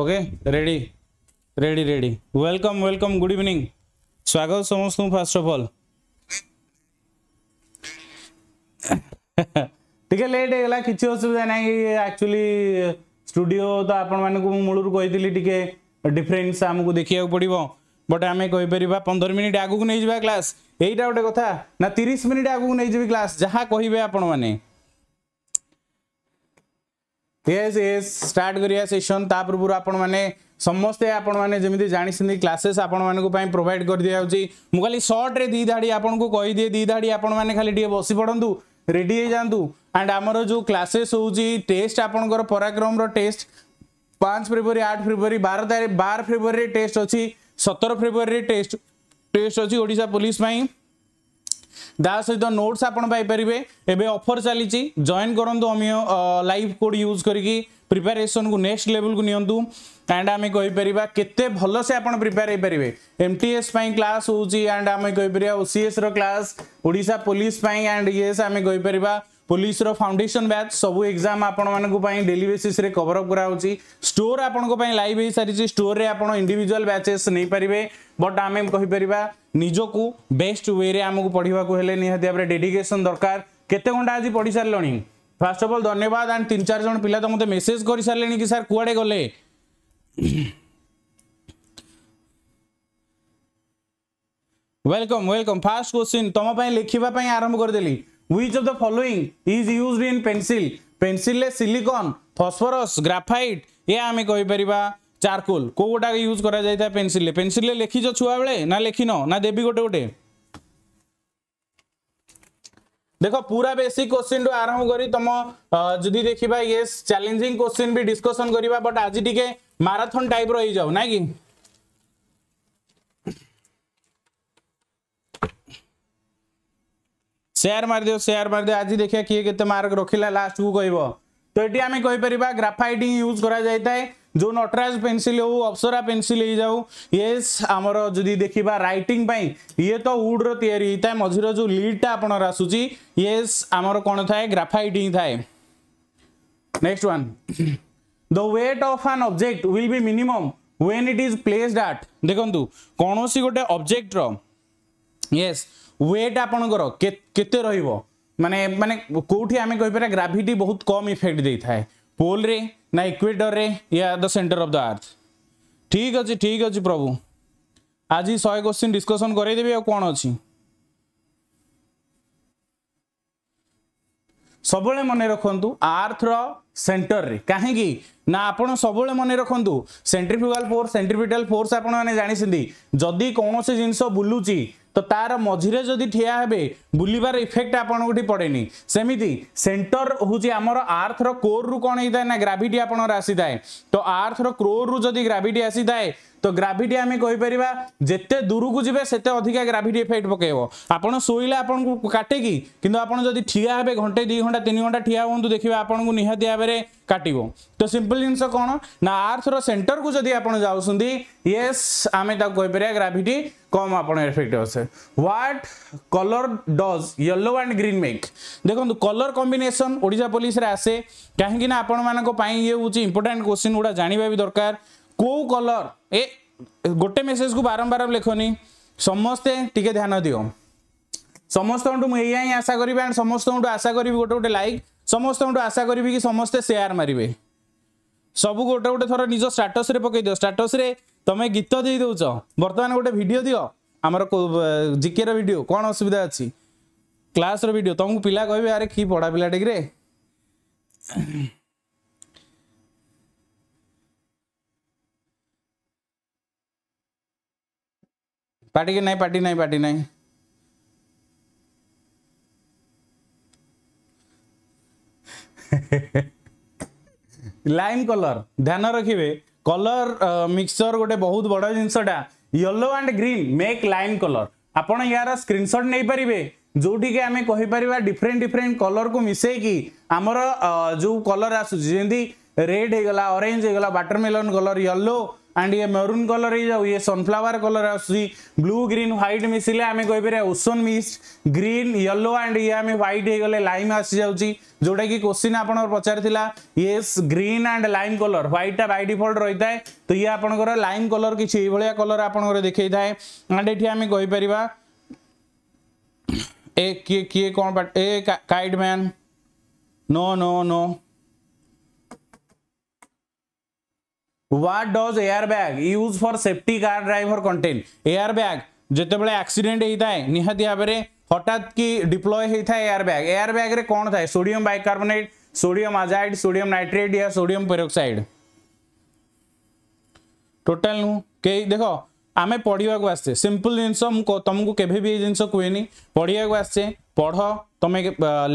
Okay ready ready ready welcome welcome good evening સ્વાગત સમસ્તું first of all টিকে late হয়ে গেল কিছু অসুবিধা নাই একচুয়ালি স্টুডিও তো আপন মানুষ মূলর কইলি টিকে ডিফরেন্স আমি দেখা পড়ব বট আমি কইপারা পনেরো মিনিট আগুক নিয়ে যা ক্লাস এইটা গোটে কথা না তিরিশ মিনিট আগুক নিয়ে যাবি ক্লাস যা কহবে আপন মানে ୟେସ୍ ୟେସ୍ ଷ୍ଟାର୍ଟ କରିବା ସେସନ୍ ତା ପୂର୍ବରୁ ଆପଣମାନେ ସମସ୍ତେ ଆପଣମାନେ ଯେମିତି ଜାଣିଛନ୍ତି କ୍ଲାସେସ୍ ଆପଣମାନଙ୍କ ପାଇଁ ପ୍ରୋଭାଇଡ଼ କରିଦିଆହେଉଛି ମୁଁ ଖାଲି ସର୍ଟରେ ଦୁଇ ଧାଡ଼ି ଆପଣଙ୍କୁ କହିଦିଏ ଦୁଇ ଧାଡ଼ି ଆପଣମାନେ ଖାଲି ଟିକେ ବସି ପଡ଼ନ୍ତୁ ରେଡ଼ି ହେଇଯାଆନ୍ତୁ ଆଣ୍ଡ ଆମର ଯେଉଁ କ୍ଲାସେସ୍ ହେଉଛି ଟେଷ୍ଟ ଆପଣଙ୍କର ପରାକ୍ରମର ଟେଷ୍ଟ ପାଞ୍ଚ ଫେବୃଆରୀ ଆଠ ଫେବୃଆରୀ ବାର ତାରିଖ ବାର ଫେବୃଆରୀ ଟେଷ୍ଟ ଅଛି ସତର ଫେବୃଆରୀ ଟେଷ୍ଟ ଟେଷ୍ଟ ଅଛି ଓଡ଼ିଶା ପୋଲିସ ପାଇଁ सहित नोट्स आपर एफर चली जॉन करूँ अमि लाइव कोड यूज करके प्रिपेरेसन को नेक्स्ट लेवल को नियंतु एंड आम कहींपर के भल से आप प्रिपेयर होते एम टी एस क्लास होंड आम कहीपर ओ सी र्लास ओडा पुलिस एंड ये आम कहींपरिया पुलिस फाउंडेसन बैच सब एक्जाम आपण डेली बेसीस कभरअप कराऊँगी स्टोर आपंक लाइव हो सारी स्टोर रे आप इंडिजुआल बैचेस नहीं पारे बट आम कहीपर निजको बेस्ट वे रे आमको पढ़ा निहती डेडिकेसन दरकार केते आज पढ़ी सारे फास्ट अफ अल धन्यवाद एंड तीन चार जन पिला तो मतलब मेसेज कर सारे कि सर कड़े गले वेलकम वेलकम फास्ट क्वेश्चन तुम्हें लिखापी आरंभ करदेली which of the following is used in pencil pencil le silicon phosphorus graphite ye ame koi pariba charcoal ko goda use kara jaita pencil le pencil le lekhi jo chua bele na lekhino na debi gote gote देखो पूरा basic question to आरंभ करी तुम जदि देखा ये challenging question भी discussion करवा बट आज टी माराथन टाइप रही जाओ ना कि सेयार मारिदेव सेयार मारिदेव आज देखिए किए के मार्क रखिला लास्ट को कह तो ये आम कहीपर ग्राफाइट ही यूज कर जो नटराज पेनसिल हो अप्सरा पेनसिल ये आमर जी देखा रईटिंग ये तो वुड उड्र या मझीर जो लिडटा आपर आसूसी ये आमर कौन था ग्राफाइट ही था next one the weight of an object will be minimum when it is placed at देखु कौन सी गोटे अब्जेक्टर येस yes. ওয়েট আপনার কেতে রহব মানে মানে কোটি আমি কইপারা গ্রাভিটি বহুত কম ইফেক্ট দিয়ে থাকে পোলরে না ইকুয়েটরে ইয়া দ সেন্টার অফ দ আর্থ ঠিক আছে ঠিক আছে প্রভু আজ শহে কোশ্চিন ডিসকসন করাই দেবি আর কোণ অছি ସବୁବେଳେ ମନେ ରଖନ୍ତୁ ଆର୍ଥର ସେଣ୍ଟରରେ କାହିଁକି ନା ଆପଣ ସବୁବେଳେ ମନେ ରଖନ୍ତୁ ସେଣ୍ଟ୍ରିଫ୍ୟୁଗାଲ ଫୋର୍ସ ସେଣ୍ଟ୍ରିପିଟାଲ ଫୋର୍ସ ଆପଣମାନେ ଜାଣିଛନ୍ତି ଯଦି କୌଣସି ଜିନିଷ ବୁଲୁଛି তো তার মঝিরে যদি ঠিয়া হবে বুলবার ইফেক্ট আপনার পড়েনি সেমিতি সেন্টর হচ্ছে আমার আর্থর কোর্রু কণ হয়ে থাকে না গ্রাভিটি আপনার আসি থাকে তো আর্থর ক্রোর্রু যদি গ্রাভিটি আসি থাকে তো গ্রাভিটি আমি কইপারা যেতে দূরক যাবে সেতে অধিকা গ্রাভিটি এফেক্ট পকাইব আপনার শোলে আপনার কাটেকি কিন্তু আপনার যদি ঠিয়া হবে ঘণ্টে দুই ঘণ্টা তিন ঘণ্টা ঠিয়া হুম দেখবে আপনার নিহতি ভাবে কাটব তো সিম্পল জিনিস কোণ না আর্থর সেটরক যদি আপনার যাচ্ছেন ইয়েস আমি তাকে কইপারা গ্রাভিটি কম আপনার এফেক্ট আছে what colour does yellow and green make দেখুন কলর কম্বিনেসন ওড়িশা পুলিশে আসে কাহিঁকি না আপনার ইয়ে হচ্ছে ইম্পর্টাট কোশ্চিন গুড়া জাঁয়া বি দরকার को कलर ए गोटे मेसेज को बारंबार लेखनी समस्ते ध्यान टिक दि समस्तु ए आशा एन्ड समस्तु आशा गोटे गोटे गएक समस्तु आशा गरी कि समस्ते शेयर समे सेयर मरे सबको गएर निज स्टाटसे पकेद स्टाटस्रे तम गीत दे दिदछ बर्तान गोटे भिडियो दियो आम जिके र भिडियो कन असुविधा अच्छा क्लास र भिडियो तमु पहिला कि आ पढा पहिला पार्टी की नहीं पार्टी नहीं पार्टी नहीं लाइम कलर ध्यान रखिए कलर मिक्सचर गोटे बहुत बड़ जिनटा yellow and green make lime colour ଆପଣ ଏହାର ସ୍କ୍ରିନଶଟ୍ ନେଇପାରିବେ ଯେଉଁଠିକି ଆମେ କହିପାରିବା ଡିଫରେଣ୍ଟ ଡିଫରେଣ୍ଟ କଲର୍କୁ ମିଶାଇକି ଆମର ଯେଉଁ କଲର୍ ଆସୁଛି ଯେମିତି ରେଡ୍ ହେଇଗଲା ଅରେଞ୍ଜ ହେଇଗଲା ୱାଟରମେଲନ୍ କଲର୍ ୟେଲୋ एंड ये मेरून कलर हो जाऊ ये सनफ्लावर कलर आसूसी ब्लू ग्रीन ह्वैट मिसले आम कहीपर ocean mist green yellow and ये आम ह्वैट हो गले लाइम आसी जाऊँगी जोटा कि क्वेश्चन आप पचारिला ये ग्रीन एंड लाइम कलर ह्वैटा बै डिफल्ट रही है तो ये आप लाइम कलर किसी भाया कलर आप देखे थाए एंड ये आम कहीपर ए किए किए कौन ए काइट मैन no no no what does air bag use for safety car driver contain air bag जिते बड़े एक्सीडेट होता है निहती भाव में हटात कि डिप्लॉय होता है एयर बैग एयर बैग रे कौन था sodium bicarbonate sodium azide sodium nitrate या सोडियम पेरोक्साइड टोटल नु कई देख आम पढ़ाक आसचे सिंपल जिनस तुमको के जिनस कहे नहीं पढ़ाक आसचे पढ़ तुम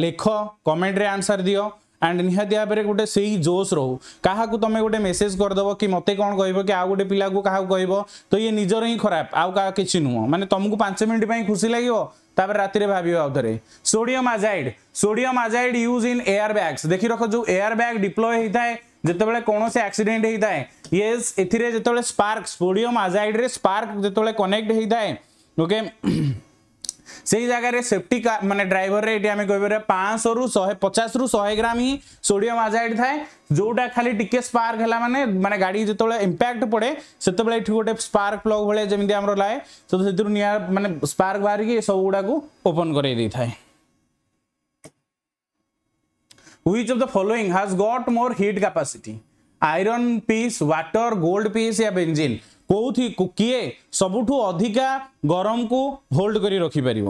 लिख कमेंट रे आंसर दियो ଆଣ୍ଡ ନିହାତି ଭାବରେ ଗୋଟେ ସେଇ ଜୋସ୍ ରହୁ କାହାକୁ ତମେ ଗୋଟେ ମେସେଜ୍ କରିଦେବ କି ମୋତେ କ'ଣ କହିବ କି ଆଉ ଗୋଟେ ପିଲାକୁ କାହାକୁ କହିବ ତ ଇଏ ନିଜର ହିଁ ଖରାପ ଆଉ କାହା କିଛି ନୁହଁ ମାନେ ତମକୁ ପାଞ୍ଚ ମିନିଟ୍ ପାଇଁ ଖୁସି ଲାଗିବ ତାପରେ ରାତିରେ ଭାବିବ ଆଉ ଥରେ sodium azide sodium azide use in air bags ଦେଖି ରଖ ଯେଉଁ ଏୟାର୍ ବ୍ୟାଗ୍ ଡିପ୍ଲୟ ହେଇଥାଏ ଯେତେବେଳେ କୌଣସି ଆକ୍ସିଡେଣ୍ଟ ହେଇଥାଏ ୟେସ୍ ଏଥିରେ ଯେତେବେଳେ ସ୍ପାର୍କ ସୋଡ଼ିୟମ୍ ଆଜାଇଡ୍ରେ ସ୍ପାର୍କ ଯେତେବେଳେ କନେକ୍ଟ ହେଇଥାଏ ଓକେ से जगह सेफ्टी मानते ड्राइवर रेटा कह पांच रु शह पचास रु शहे ग्राम ही सोडियम आजाइड था जोटा खाली टिके स्पार्क है मानने मानते गाड़ी जो इंपैक्ट पड़े से गोटे स्पार्क प्लग भाई जमी लाए तो मानते स्पार्क बाहर की सब गुडा ओपन कर which of the following has got more heat capacity iron piece water gold piece या बेंजिन কোউথি কিয়ে সবুঠু অধিকা গরমকু হোল্ড করে রখিপারিব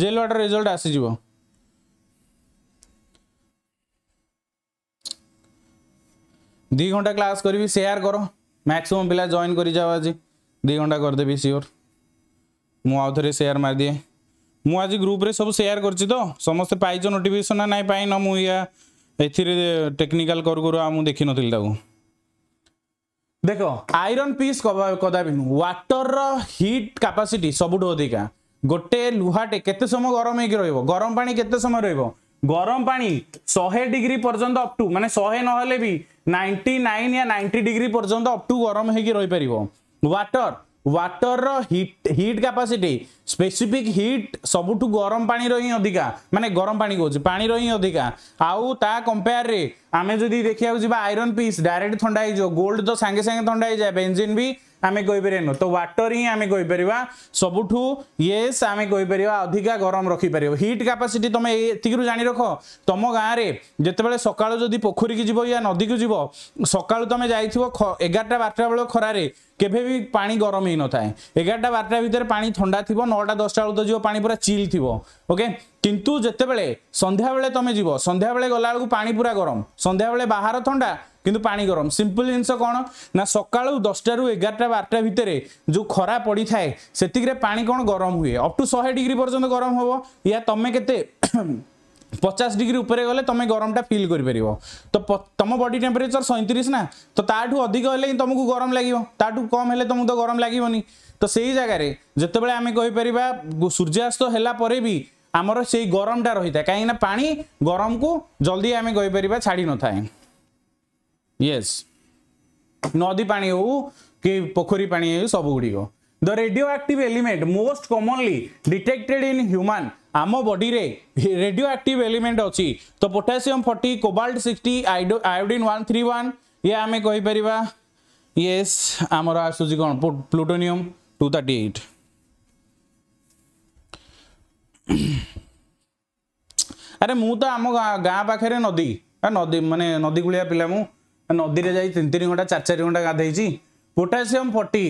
জেল ওয়াটার রেজল্ট আসিযোগ दी घंटा क्लास करी सेयार कर मैक्सीम पिला जॉइन कर जाओ आज दी घंटा करदेवि सीओर मुझे सेयार मारदिए मुझे ग्रुप्रे सब सेयार कर समस्ते पाई नोटिफिकेसन ना ना पाई ना मुझे टेक्निकाल कर करू देखी नी দেখ আইরন পিস কদাপি নু ওয়াটরর হিট ক্যাপাসিটি সবুঠু অধিকা গোটে লুহাটে কেতে সময় গরম হয়েকি রহব গরম পানি কেতে সময় রহব গরম পানি শহে ডিগ্রি পর্যন্ত অপ টু মানে শহে নহলে বি নাইনটি নাইন ইয়া নাইনটি ডিগ্রি পর্যন্ত অপ টু গরম হয়েকি রহিপার ওয়াটর ୱାଟରର heat heat capacity specific heat ସବୁଠୁ ଗରମ ପାଣିର ହିଁ ଅଧିକା ମାନେ ଗରମ ପାଣି କହୁଛି ପାଣିର ହିଁ ଅଧିକା ଆଉ ତା କମ୍ପେୟାରରେ ଆମେ ଯଦି ଦେଖିବାକୁ ଯିବା ଆଇରନ୍ ପିସ୍ ଡାଇରେକ୍ଟ ଥଣ୍ଡା ହେଇଯିବ ଗୋଲ୍ଡ ତ ସାଙ୍ଗେ ସାଙ୍ଗେ ଥଣ୍ଡା ହେଇଯାଏ ବେଞ୍ଜିନ୍ ବି ଆମେ କହିପାରିବାନି ତ ୱାଟର ହିଁ ଆମେ କହିପାରିବା ସବୁଠୁ ୟେସ୍ ଆମେ କହିପାରିବା ଅଧିକା ଗରମ ରଖିପାରିବ ହିଟ୍ କାପାସିଟି ତୁମେ ଏତିକିରୁ ଜାଣି ରଖ ତୁମ ଗାଁରେ ଯେତେବେଳେ ସକାଳୁ ଯଦି ପୋଖରୀକି ଯିବ ୟା ନଦୀକୁ ଯିବ ସକାଳୁ ତୁମେ ଯାଇଥିବ ଏଗାରଟା ବାରଟା ବେଳ ଖରାରେ কেবে বি পানি গরম হয়ে নথায় এগারোটা বারোটা ভিতরে পানি থা থাকবে নটা দশটা বেড়ে তো যাব পানি পুরা চিল থাকবে ওকে কিন্তু যেতবে সন্ধ্যাবেলে তুমি যাব সন্ধ্যাবেলে গলা বেড়ে পানি পুরা গরম সন্ধ্যাবেলে বাহার থা কিন্তু পানি গরম সিম্পল জিনিস কোণ না সকাল দশটার এগারোটা বারোটা ভিতরে যে খরা পড়ি থাকে সেতিকরে পানি কোণ গরম হুয়ে অপ টু শহে ডিগ্রি পর্যন্ত গরম হব ইয়া তুমি কেতে পচাশ ডিগ্রি উপরে গেলে তুমি গরমটা ফিল করে তো তোমার বডি টেম্পারেচর সৈতিরিশ না তো তাঠু অধিক হলে তুমি গরম লাগবে তাঠু কম হলে তুমি তো গরম লাগবনি তো সেই জায়গায় যেতবে আমি কইপারা সূর্যাস্ত হেলা পরে বি আমার সেই গরমটা রয়েছে কিনা পা গরমকু জলদি আমি কইপারা ছাড়ি নথায় ইয়েস নদী পানি হো কি পোখরী পানি হো সবুগুড়ি The radioactive element most commonly detected in human ଆମ ବଡ଼ିରେ ରେଡ଼ିଓ ଆକ୍ଟିଭ୍ ଏଲିମେଣ୍ଟ ଅଛି ତ potassium forty cobalt sixty iodine one three one ଇଏ ଆମେ କହିପାରିବା ୟେସ୍ ଆମର ଆସୁଛି କ'ଣ ପ୍ଲୁଟୋନିୟମ୍ ଟୁ ଥାର୍ଟି ଏଇଟ୍ ଆରେ ମୁଁ ତ ଆମ ଗାଁ ପାଖରେ ନଦୀ ନଦୀ ମାନେ ନଦୀ କୂଳିଆ ପିଲା ମୁଁ ନଦୀରେ ଯାଇ ତିନି ତିନି ଘଣ୍ଟା ଚାରି ଚାରି ଘଣ୍ଟା ଗାଧେଇଛି potassium forty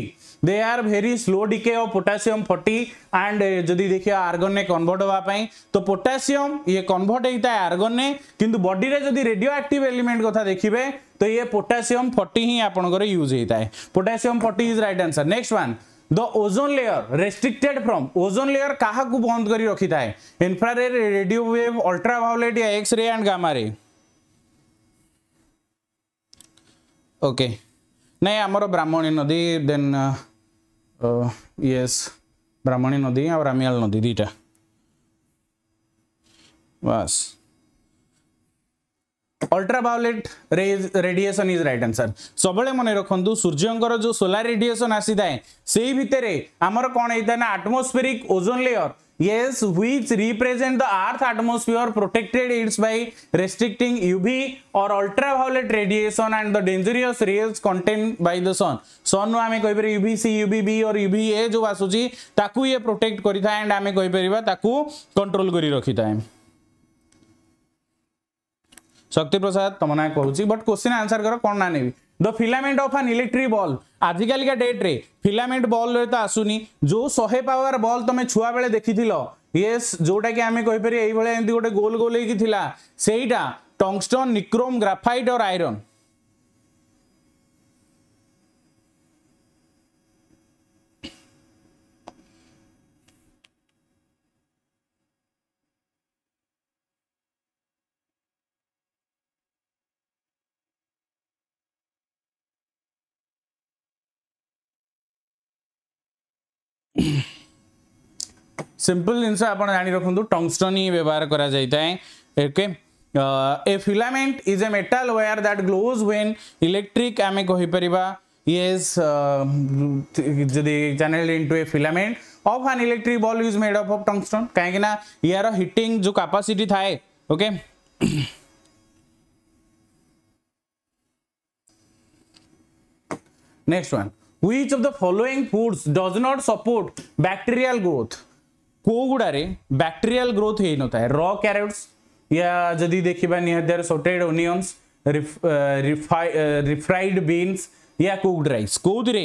they are very slow decay of potassium forty and जदि देखिए आर्गन ने कन्वर्ट होगापी तो पोटासीयम ये कन्वर्ट होता है आर्गन ने किंतु बॉडी रे जदि रेडियो एक्टिव एलिमेंट कथा देखिए तो ये पोटासीयम फोर्टी ही आपंकर यूज होता है potassium forty is right answer next one the ozone layer restricted from ozone layer क्या बंद कर रखी था इनफ्रारे रेडियो वेव अल्ट्रावायोलेट या X ray and gamma ray okay okay. नहीं आमर ब्राह्मणी नदी देन यस ब्राह्मणी नदी आ रामियाल नदी दीटा बस ultraviolet rays radiation is right answer सबले मने रखंदु सूर्यंकर जो सोलर रेडिएशन आसी दाय सेही भितरे हमर कोन एदाना atmospheric ozone layer yes which represent the earth atmosphere protected it's by restricting uv or ultraviolet radiation and the dangerous rays contained by the sun sun नु आमे कहि पर uvc uvb और uva जो आसुची ताकू ये प्रोटेक्ट करिता एंड आमे कहि परबा ताकू control करी रखिता है शक्ति प्रसाद तुम ना कहूँ बट क्वेश्चन आंसर करो कौन ना नेबी the filament of an electric bulb ଆଜିକାଲିକା ଡେଟ୍ରେ ଫିଲାମେଣ୍ଟ ବଲ୍ରେ ତ ଆସୁନି ଯେଉଁ ଶହେ ପାୱାର ବଲ୍ ତମେ ଛୁଆବେଳେ ଦେଖିଥିଲ ୟେସ୍ ଯେଉଁଟାକି ଆମେ କହିପାରିବା ଏଇଭଳିଆ ଏମିତି ଗୋଟେ ଗୋଲ ଗୋଲ ହେଇକି ଥିଲା ସେଇଟା tungsten nichrome graphite or iron simple जिनस जाणी रखु टंगस्टन ही व्यवहार करा করা যাই okay a filament is a metal where that glows when electric आम कहीपर येज जदि channel into a filament of an electric bulb is made up of tungsten कहीं यार हिटिंग जो कैपेसिटी थाए okay next one which of the following foods does not support bacterial growth କୋଉଗୁଡ଼ାରେ bacterial growth ହେଇନଥାଏ ର carrots ୟା ଯଦି ଦେଖିବା ନିହାତି ସୋଟେଡ୍ ଓନିଅନ୍ସ ରିଫ୍ରାଇଡ୍ ବିନ୍ସ ୟା କୁକ୍ଡ ରାଇସ୍ କୋଉଥିରେ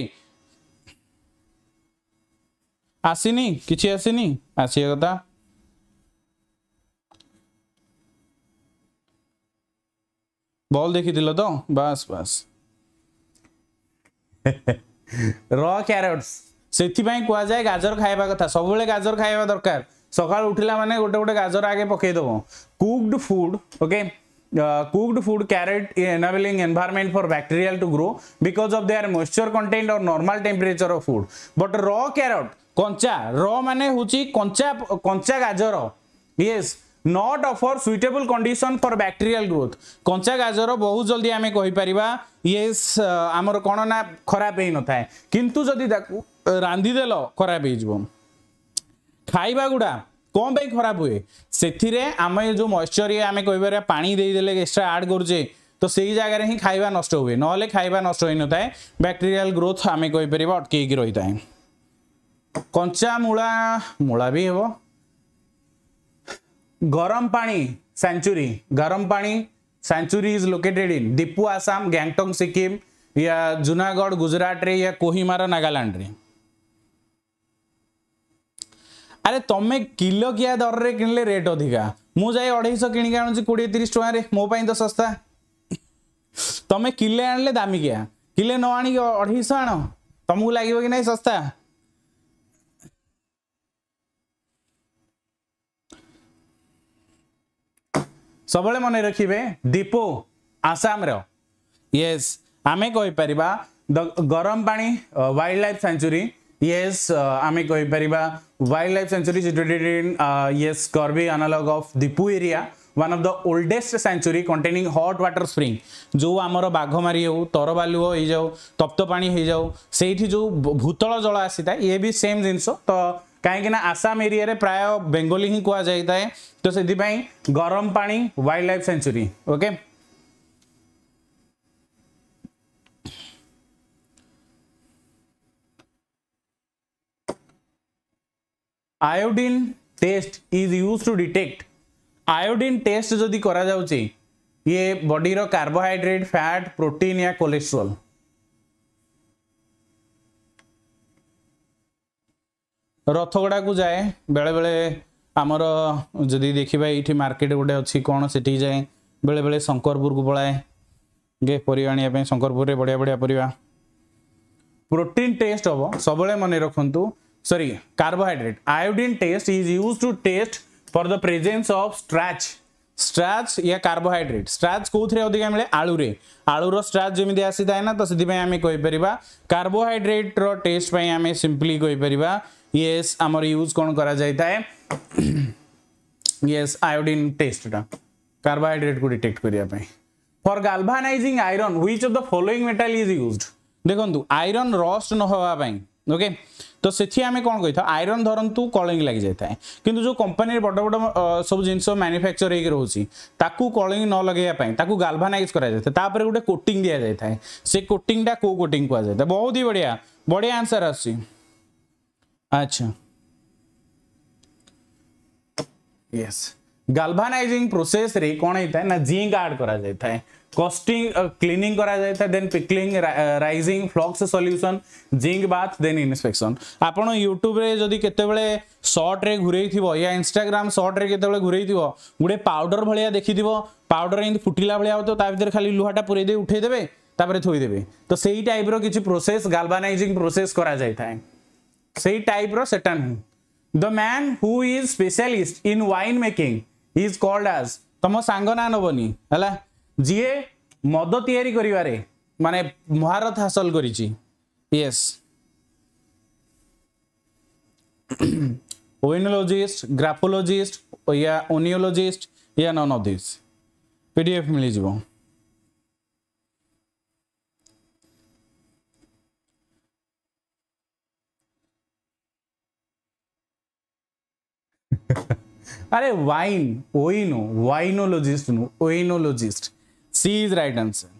ଆସିନି କିଛି ଆସିନି ଆସିବା କଥା ବଲ୍ ଦେଖିଥିଲ ତ ବାସ୍ ବାସ୍ ର କ୍ୟାରଟ୍ସ ସେଥିପାଇଁ କୁହାଯାଏ ଗାଜର ଖାଇବା କଥା ସବୁବେଳେ ଗାଜର ଖାଇବା ଦରକାର ସକାଳୁ ଉଠିଲା ମାନେ ଗୋଟେ ଗୋଟେ ଗାଜର ଆଗେ ପକାଇଦେବ cooked food okay Uh, cooked food carrot enabling environment for bacterial to grow because of their moisture content or normal temperature of food but raw carrot concha raw माने होची concha concha गाजर yes not offer suitable condition for bacterial growth কঞ্চা গাজর বহু জলদি আমি কইপারিবা ইয়ে আমার কোণ না খারাপ হয়ে নথায় কিন্তু যদি তাকে রাঁধিদেল খারাপ হয়ে যাব খাইবা গুড়া কম পাই খারাপ হুয়ে সেথিরে আমি যে ময়শ্চর ইয়ে আমি কইপারিবা পানি দেইদেলে এক্সট্রা আড করছে তো সেই জায়গায় হি খাইবা নষ্ট হুয়ে নহলে খাইবা নষ্ট হয়ে নথায় ব্যাকটেরিয়াল গ্রোথ আমি কইপারিবা অটকেইকি রইথায় কঞ্চা মূলা মূলা বি হব गरम Garampani sanctuary Garampani sanctuary is located in Diphu Assam Gangtong, Sikkim या जूनागढ़ गुजरात रे या कोहिमार नागालैंड रे अरे तुम्हें किलो किया दर रे किनले रेट अधिका मु जाय 250 किन के आनु छी 20 30 टका रे मो पई तो सस्ता तुम्हें किले आनले दामी किया किले न आनी 250 आनो तुमको लागबो कि नहीं सस्ता ସବୁବେଳେ ମନେ ରଖିବେ ଦୀପୁ ଆସାମର ୟେସ୍ ଆମେ କହିପାରିବା ଦ ଗରମ ପାଣି ୱାଇଲ୍ଡ ଲାଇଫ୍ ସେଞ୍ଚୁରୀ ୟେସ୍ ଆମେ କହିପାରିବା wildlife sanctuary situated in yes Karbi Anglong of Diphu area one of the oldest sanctuary containing hot water spring ଯେଉଁ ଆମର ବାଘମାରି ହେଉ ତରବାଲୁଅ ହେଇଯାଉ ତପ୍ତପାଣି ହେଇଯାଉ ସେଇଠି ଯେଉଁ ଭୂତଳ ଜଳ ଆସିଥାଏ ଇଏ ବି ସେମ୍ ଜିନିଷ ତ कहीं आसाम एरिया रे प्राय बेंगोली ही कह जाए था तो से गरम पा wildlife sanctuary okay iodine test is use to detect iodine test जदि करा ये बॉडी रो कार्बोहाइड्रेट फैट प्रोटीन या कोलेस्ट्रॉल रथगड़ा को जाए बेले बेले आमर जदि देखा ये मार्केट गोटे अच्छी कौन से जाए बेले बेले शंकरपुर को पलाए गे पर आने शंकरपुर बढ़िया बढ़िया पर प्रोटीन टेस्ट हम सब मन रखु सरी carbohydrate iodine test is use to test for the presence of starch starch या कार्बोहड्रेट स्ट्राच कौन अधिका मिले आलु आलुर स्ट्राच जमी आसी ना तो से कहीपर कार्बोहड्रेट्र टेस्ट पर आम सिंपली कहींपर येस आमर यूज कौन कर येस आयोडीन टेस्ट कार्बोहाइड्रेट को डिटेक्ट करने for galvanising iron which of the following metal is use देखो आईरन रस्ट न होवा ओके तो से आम कौन कही था आयरन धरंतु कलिंग लागि जायताए कि जो कंपनी बड बड सब जिन मैन्युफैक्चर हे रहउची ताकू कलिंग न लगे गाल्भानाइज ताकू गाल्वानाइज तापर गुटे कोटिंग दि जाए से कोटिंग टा को कोटिंग कहुए बहुत ही बढ़िया बढ़िया आंसर आसी अच्छा यस गाल्वानाइजिंग प्रोसेस रे कोन हेता ना जिंक ऐड करा जाय था कॉस्टिंग क्लीनिंग करा जाय था then pickling rinsing flux solution zinc bath then inspection आपण YouTube रे जदी केते बेले शॉर्ट रे घुरैथिबो या Instagram शॉर्ट रे केते बेले घुरैथिबो गुडे पाउडर भलिया देखिथिबो पाउडर इन फुटिला भलिया तो ता भीतर खाली लुहाटा पुरै दे उठै देबे तापर थोई देबे तो सेही टाइप रो किछ प्रोसेस गाल्वानाइजिंग प्रोसेस करा जाय था সেই টাইপর সেটা নুহ the man who is specialist in wine making is called as ତମ ସାଙ୍ଗ ନାଁ ନେବନି ହେଲା ଯିଏ ମଦ ତିଆରି କରିବାରେ ମାନେ ମହାରତ ହାସଲ କରିଛି ୟେସ୍ ଓଇନୋଲୋଜିଷ୍ଟ ଗ୍ରାଫୋଲୋଜିଷ୍ଟ ୟା ଓନିଓଲୋଜିଷ୍ଟ ୟା none of this P D F ମିଳିଯିବ अरे वाइन ओइनो winologist no oenologist C is right answer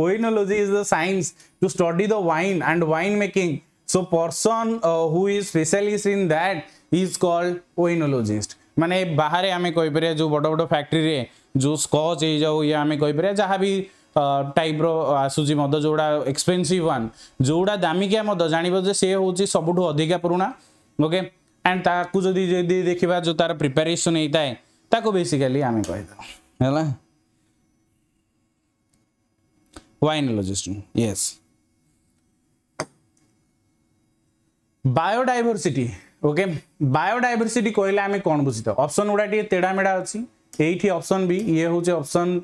Oenology is the science to study the wine and wine making. So person uh, who is specialist in that is called oenologist. माने बाहर आम कहीपर जो बड़ बड़ factory जो स्कच हो जाओ या आम कहीपर जहाँ भी टाइप्र आସୁଛି ମଦ ଯେଉଁଗୁଡ଼ା ଏକ୍ସପେନ୍ସିଭ୍ ୱାନ୍ ଯେଉଁଗୁଡ଼ା ଦାମିକିଆ ମଦ ଜାଣିବ ଯେ ସେ ହେଉଛି ସବୁଠୁ ଅଧିକା ପୁରୁଣା ଓକେ ଆଣ୍ଡ ତାକୁ ଯଦି ଯଦି ଦେଖିବା ଯେଉଁ ତାର ପ୍ରିପାରେସନ୍ ହେଇଥାଏ ତାକୁ ବେସିକାଲି ଆମେ କହିଦେବା ହେଲା winologist yes biodiversity okay biodiversity कहले आम कौन बुझी ऑप्शन गुड़ा टेढ़ा मेढ़ा अच्छी ये ऑप्शन बी ये हूँ ऑप्शन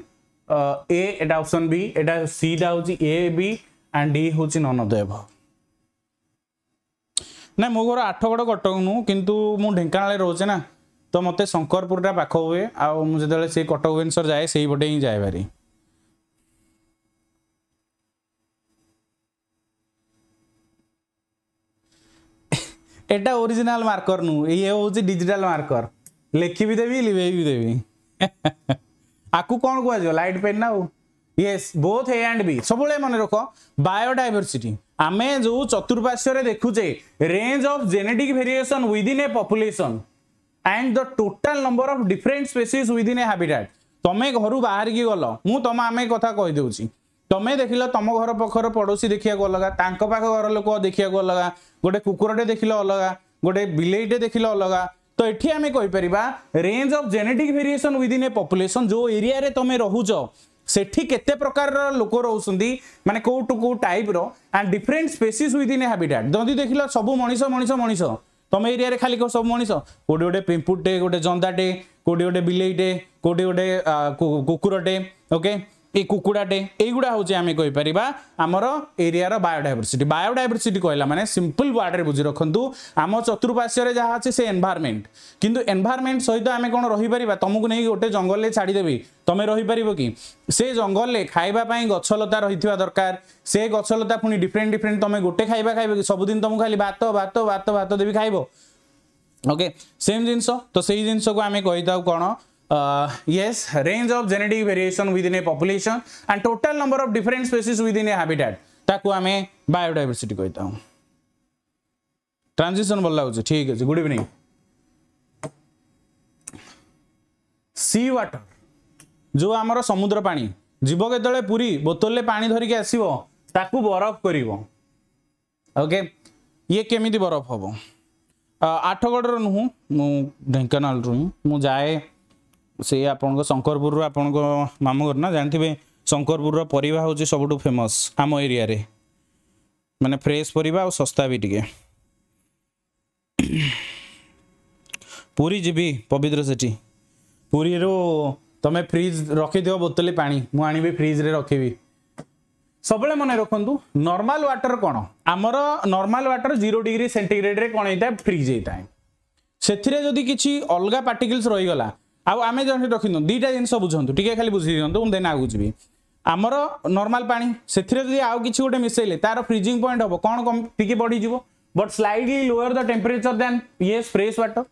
ए एटा ऑप्शन बी एटा सी टा होची ए बी एंड डी होची नन ऑफ द एबव ନା ମୋ ଘର ଆଠଗଡ଼ କଟକ ନୁହଁ କିନ୍ତୁ ମୁଁ ଢେଙ୍କାନାଳରେ ରହୁଛେ ନା ତ ମୋତେ ଶଙ୍କରପୁରଟା ପାଖ ହୁଏ ଆଉ ମୁଁ ଯେତେବେଳେ ସେଇ କଟକ ଭୁବନେଶ୍ୱର ଯାଏ ସେଇପଟେ ହିଁ ଯାଏ ଭାରି ଏଟା ଓରିଜିନାଲ ମାର୍କର ନୁହଁ ଇଏ ହେଉଛି ଡିଜିଟାଲ ମାର୍କର ଲେଖିବି ଦେବି ଲିଭେଇବି ଦେବି আকু কোন কুয়া লাইট পেন না yes both A and B সবুলে মনে রখ বায়োডাইভরসিটি আমি যে চতুর্পার্শ্বরে দেখুছে range of genetic variation within a population and the total number of different species within a habitat তুমি ঘর বাহারিকি গল মু তোমা আমি কথা কইদেছি তুমি দেখিল তোম ঘর পাখর পড়োশী দেখা অলগা তাঁক পাখ ঘর লোক দেখা অলগা গোটে কুকুরটে দেখিল অলগা গোটে বিলেইটে দেখিল অলগা তো এটি আমি কইপারা range of genetic variation within a population যে এরিয়ায় তুমি রহুছ সেটি কেতে প্রকার লোক রহুচন্তি মানে কোটু কো টাইপর and different species within a habitat যদি দেখিল সবু মনিষ মনিষ মনিষ ତମ ଏରିଆରେ ଖାଲି କ'ଣ ସବୁ ମଣିଷ କେଉଁଠି ଗୋଟେ ପିମ୍ପୁଟେ ଗୋଟେ ଜନ୍ଦାଟେ କେଉଁଠି ଗୋଟେ ବିଲେଇଟେ କେଉଁଠି ଗୋଟେ କୁକୁରଟେ ଓକେ କି କୁକୁଡ଼ାଟେ ଏଇଗୁଡ଼ା ହେଉଛି ଆମେ କହିପାରିବା ଆମର ଏରିଆର ବାୟୋଡାଇଭର୍ସିଟି ବାୟୋଡାଇଭର୍ସିଟି କହିଲା ମାନେ ସିମ୍ପଲ୍ ୱାର୍ଡ଼ରେ ବୁଝି ରଖନ୍ତୁ ଆମ ଚତୁଃପାର୍ଶ୍ୱରେ ଯାହା ଅଛି ସେ ଏନ୍ଭାରମେଣ୍ଟ କିନ୍ତୁ ଏନ୍ଭାରମେଣ୍ଟ ସହିତ ଆମେ କ'ଣ ରହିପାରିବା ତୁମକୁ ନେଇକି ଗୋଟେ ଜଙ୍ଗଲରେ ଛାଡ଼ିଦେବି ତୁମେ ରହିପାରିବ କି ସେ ଜଙ୍ଗଲରେ ଖାଇବା ପାଇଁ ଗଛଲତା ରହିଥିବା ଦରକାର ସେ ଗଛଲତା ପୁଣି ଡିଫରେଣ୍ଟ ଡିଫରେଣ୍ଟ ତୁମେ ଗୋଟେ ଖାଇବା ଖାଇବ କି ସବୁଦିନ ତୁମକୁ ଖାଲି ଭାତ ଭାତ ଭାତ ଭାତ ଦେବି ଖାଇବ ଓକେ ସେମ୍ ଜିନିଷ ତ ସେଇ ଜିନିଷକୁ ଆମେ କହିଥାଉ କ'ଣ uh, yes range of genetic variation within a population and total number of different species within a habitat ताकू आम बायोडाइवर्सीटी कहता हूँ ट्रांजिशन भल लगुच ठीक अच्छे गुड इवनिंग सी वाटर जो आमर समुद्र पा जीव के पूरी बोतल पा धरिकी आसो ताकू बरफ कर ओके ये केमी बरफ हम आठगड़ नुह ढेकाना जाए सपण शङ्करपुर आमुघर न जान्थ्यो शङ्करपुरि हौ सबैठु फेमस आम एरियाले म फ्रेस परेको आउ सस्ता पुरी जि पवित पुरीहरू तम फ्रिज रखिथ बोतल पाँच म आणि फ्रिज रि सबैले मन रकर्मा वाटर कन् नर्माल वाटर जिरो डिग्री सेन्टिग्रेड्रे कम फ्रिज है थाएर जिगा पार्टिकल्स रहिगला ଆଉ ଆମେ ଜଣେ ରଖିଦିଅନ୍ତୁ ଦୁଇଟା ଜିନିଷ ବୁଝନ୍ତୁ ଟିକେ ଖାଲି ବୁଝି ଦିଅନ୍ତୁ ମୁଁ ଦେନ୍ ଆଗକୁ ଯିବି ଆମର ନର୍ମାଲ ପାଣି ସେଥିରେ ଯଦି ଆଉ କିଛି ଗୋଟେ ମିଶାଇଲେ ତାର ଫ୍ରିଜିଂ ପଏଣ୍ଟ ହେବ କ'ଣ ଟିକେ ବଢ଼ିଯିବ but slightly lower the temperature then ଇଏସ୍ ଫ୍ରେଶ୍ ୱାଟର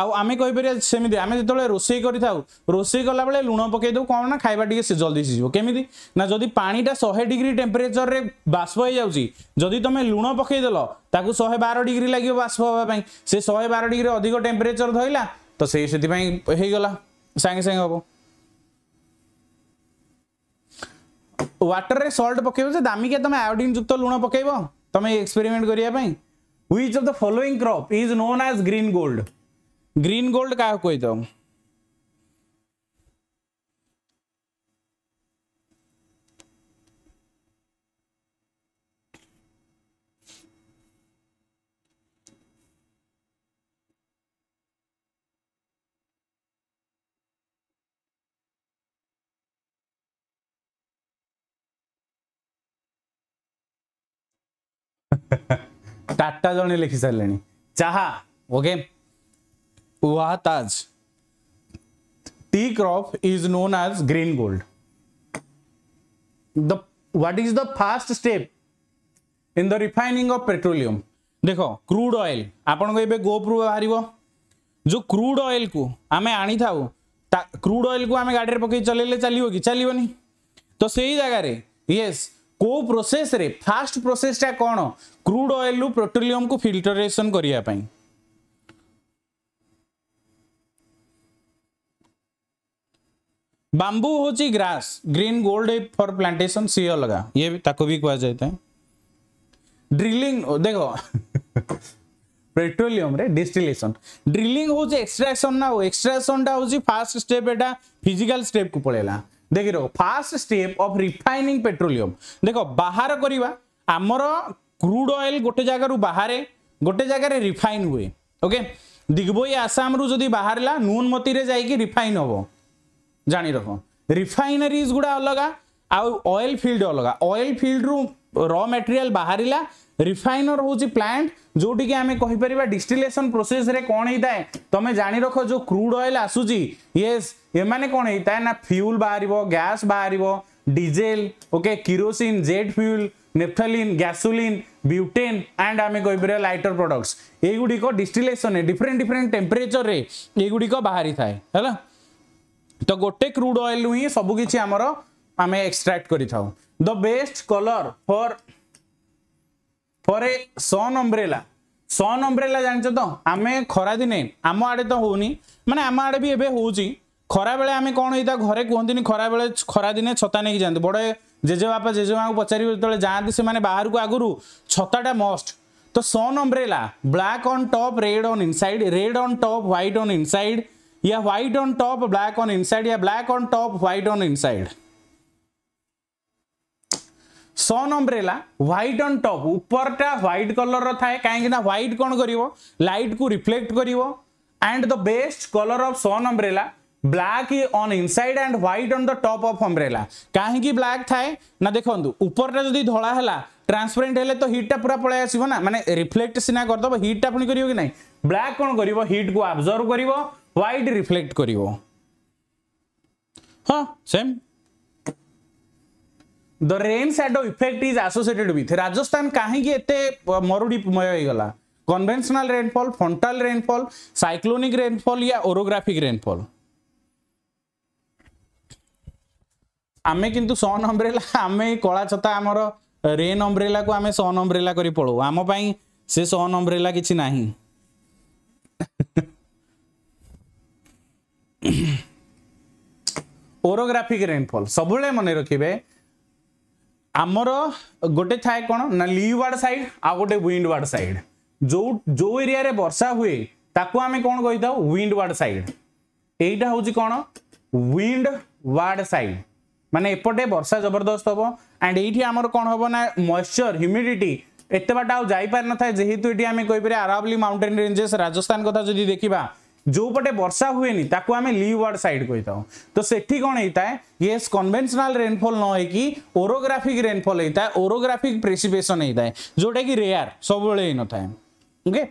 ଆଉ ଆମେ କହିପାରିବା ସେମିତି ଆମେ ଯେତେବେଳେ ରୋଷେଇ କରିଥାଉ ରୋଷେଇ କଲାବେଳେ ଲୁଣ ପକାଇ ଦେଉ କ'ଣ ନା ଖାଇବା ଟିକେ ଜଲ୍ଦି ସିଝିବ କେମିତି ନା ଯଦି ପାଣିଟା ଶହେ ଡିଗ୍ରୀ ଟେମ୍ପରେଚରରେ ବାଷ୍ପ ହେଇଯାଉଛି ଯଦି ତୁମେ ଲୁଣ ପକାଇଦେଲ ତାକୁ ଶହେ ବାର ଡିଗ୍ରୀ ଲାଗିବ ବାଷ୍ପ ହେବା ପାଇଁ ସେ ଶହେ ବାର ଡିଗ୍ରୀ ଅଧିକ ଟେମ୍ପରେଚର ଧଇଲା तो से सांगे सांगे हम व्टर में सल्ट पक दामिका तुम आयोडिन युक्त लुण पक तुम एक्सपेरिमेंट करने which of the following crop is known as green gold green gold क्या कही टाटा जन लिखी सारे चाहा ओके टी known as green gold the what is the first step in the refining of petroleum देखो क्रूड ऑयल आप गोप्रु बाहर जो क्रूड ऑयल को आम आनी था क्रूड ऑयल को आम गाड़ी पक चल चलो कि चलो नहीं तो से जगह येस प्रोसेस କୋଉ ପ୍ରୋସେସରେ ଫାଷ୍ଟ ପ୍ରୋସେସଟା କ'ଣ କ୍ରୁଡ୍ ଅଏଲରୁ ପେଟ୍ରୋଲିୟମକୁ ଫିଲ୍ଟରେସନ୍ କରିବା ପାଇଁ बांबू हूँ grass green gold for plantation C अलग ये भी ताको भी कह जाता है ड्रिलिंग देख पेट्रोलियम रे डिस्टिलेशन ड्रिलिंग हूँ एक्सट्राक्शन ना हो एक्सट्राक्शन टा हूँ फास्ट स्टेप एटा फिजिकल स्टेप को पड़ेगा ଦେଖି ରହ first step of refining petroleum ଦେଖ ବାହାର କରିବା ଆମର କ୍ରୁଡ୍ ଅଏଲ୍ ଗୋଟେ ଜାଗାରୁ ବାହାରେ ଗୋଟେ ଜାଗାରେ ରିଫାଇନ୍ ହୁଏ ଓକେ ଦିଗ୍ବୋଇ ଆସାମରୁ ଯଦି ବାହାରିଲା ନୁନମତିରେ ଯାଇକି ରିଫାଇନ୍ ହେବ ଜାଣି ରଖ ରିଫାଇନାରିଜ୍ ଗୁଡ଼ା ଅଲଗା ଆଉ ଅଏଲ୍ ଫିଲ୍ଡ ଅଲଗା ଅଏଲ୍ ଫିଲ୍ଡରୁ रॉ मटेरियल बाहर रिफाइनर हूँ प्लांट जोटी आम कहीपर डिस्टिलेसन प्रोसेस कौन होता है तुम्हें जाणी रख जो क्रूड अएल आसूसी ये ये मैंने कौन होता है ना फ्यूल बाहर गैस बाहर diesel okay kerosene jet fuel naphthalene gasoline butane and आम कही पार लाइटर प्रडक्ट युड़ डिस्टिलेसन डिफरेन्ट डिफरेन्ट टेम्परेचर में युड़ बाहरी थाए तो गोटे क्रूड अएल हिं सबकि आम एक्सट्राक्ट कर the best color for for a sun umbrella sun umbrella জানছ তো আমি খরা দিনে আমো আড়ে তো হউনি মানে আমো আড়ে বি এবে হউচি খরা বেলে আমি কোন হইতা ঘরে কোহন্তিনি খরা বেলে খরা দিনে ছতা নেকি যাନ୍ତି বড় জেজেবাপা জেজেমাকে পচারিব যেতলে যাନ୍ତି সেমানে বাহারকু আগুরু ছতাটা মস্ট तो sun umbrella black on top red on inside red on top white on inside या white on top black on inside या black on top white on inside sun umbrella white on top उपरटा white colour थाए कहीं white कौन कर light को reflect कर and the best colour of sun umbrella black on inside and white on the top of umbrella कहीं black थाए ना देखो उपरटा जदि धला है ट्रांसपेरेन्ट हेले तो हिटा पूरा पलैई आसो ना मैंने रिफ्लेक्ट सीना करदेव हिटा पुणी कर ना ब्लैक कौन कर हिट को आब्जर्व कर ह्वैट रिफ्लेक्ट कर हाँ same the rain shadow effect is associated with Rajasthan କାହିଁକି ଏତେ ମରୁଡ଼ିମୟ ହେଇଗଲା conventional rainfall frontal rainfall cyclonic rainfall ୟା ଓରୋଗ୍ରାଫିକ ରେନ୍ଫଲ୍ ଆମେ କିନ୍ତୁ ସନ୍ ଅମ୍ବ୍ରେଲା ଆମେ କଳା ଛତା ଆମର ରେନ୍ ଅମ୍ବ୍ରେଲାକୁ ଆମେ ସନ୍ ଅମ୍ବ୍ରେଲା କରି ପଳଉ ଆମ ପାଇଁ ସେ ସନ୍ ଅମ୍ବ୍ରେଲା କିଛି ନାହିଁ ଓରୋଗ୍ରାଫିକ ରେନ୍ଫଲ୍ ସବୁବେଳେ ମନେ ରଖିବେ ଆମର ଗୋଟେ ଥାଏ କ'ଣ ନା ଲିୱାର୍ଡ ସାଇଡ୍ ଆଉ ଗୋଟେ ୱିଣ୍ଡୱାର୍ଡ ସାଇଡ୍ ଯେଉଁ ଯେଉଁ ଏରିଆରେ ବର୍ଷା ହୁଏ ତାକୁ ଆମେ କ'ଣ କହିଥାଉ ୱିଣ୍ଡୱାର୍ଡ ସାଇଡ୍ ଏଇଟା ହେଉଛି କ'ଣ ୱିଣ୍ଡ ୱାର୍ଡ ସାଇଡ୍ ମାନେ ଏପଟେ ବର୍ଷା ଜବରଦସ୍ତ ହେବ ଆଣ୍ଡ ଏଇଠି ଆମର କ'ଣ ହେବ ନା ମଏଶ୍ଚର ହ୍ୟୁମିଡିଟି ଏତେ ବାଟ ଆଉ ଯାଇପାରିନଥାଏ ଯେହେତୁ ଏଠି ଆମେ କହିପାରିବା ଆରାବଲି ମାଉଣ୍ଟେନ୍ ରେଞ୍ଜେସ୍ ରାଜସ୍ଥାନ କଥା ଯଦି ଦେଖିବା जो पटे वर्षा हुए आम लिवर्ड सैड कही था तो से कौन होता है ये कनभेन्सनाल रेनफल न होगी ओरोग्राफिक रेनफल होता है ओरोग्राफिक प्रेसीपेसन होता है जोटा कि रेयर सब नए ओके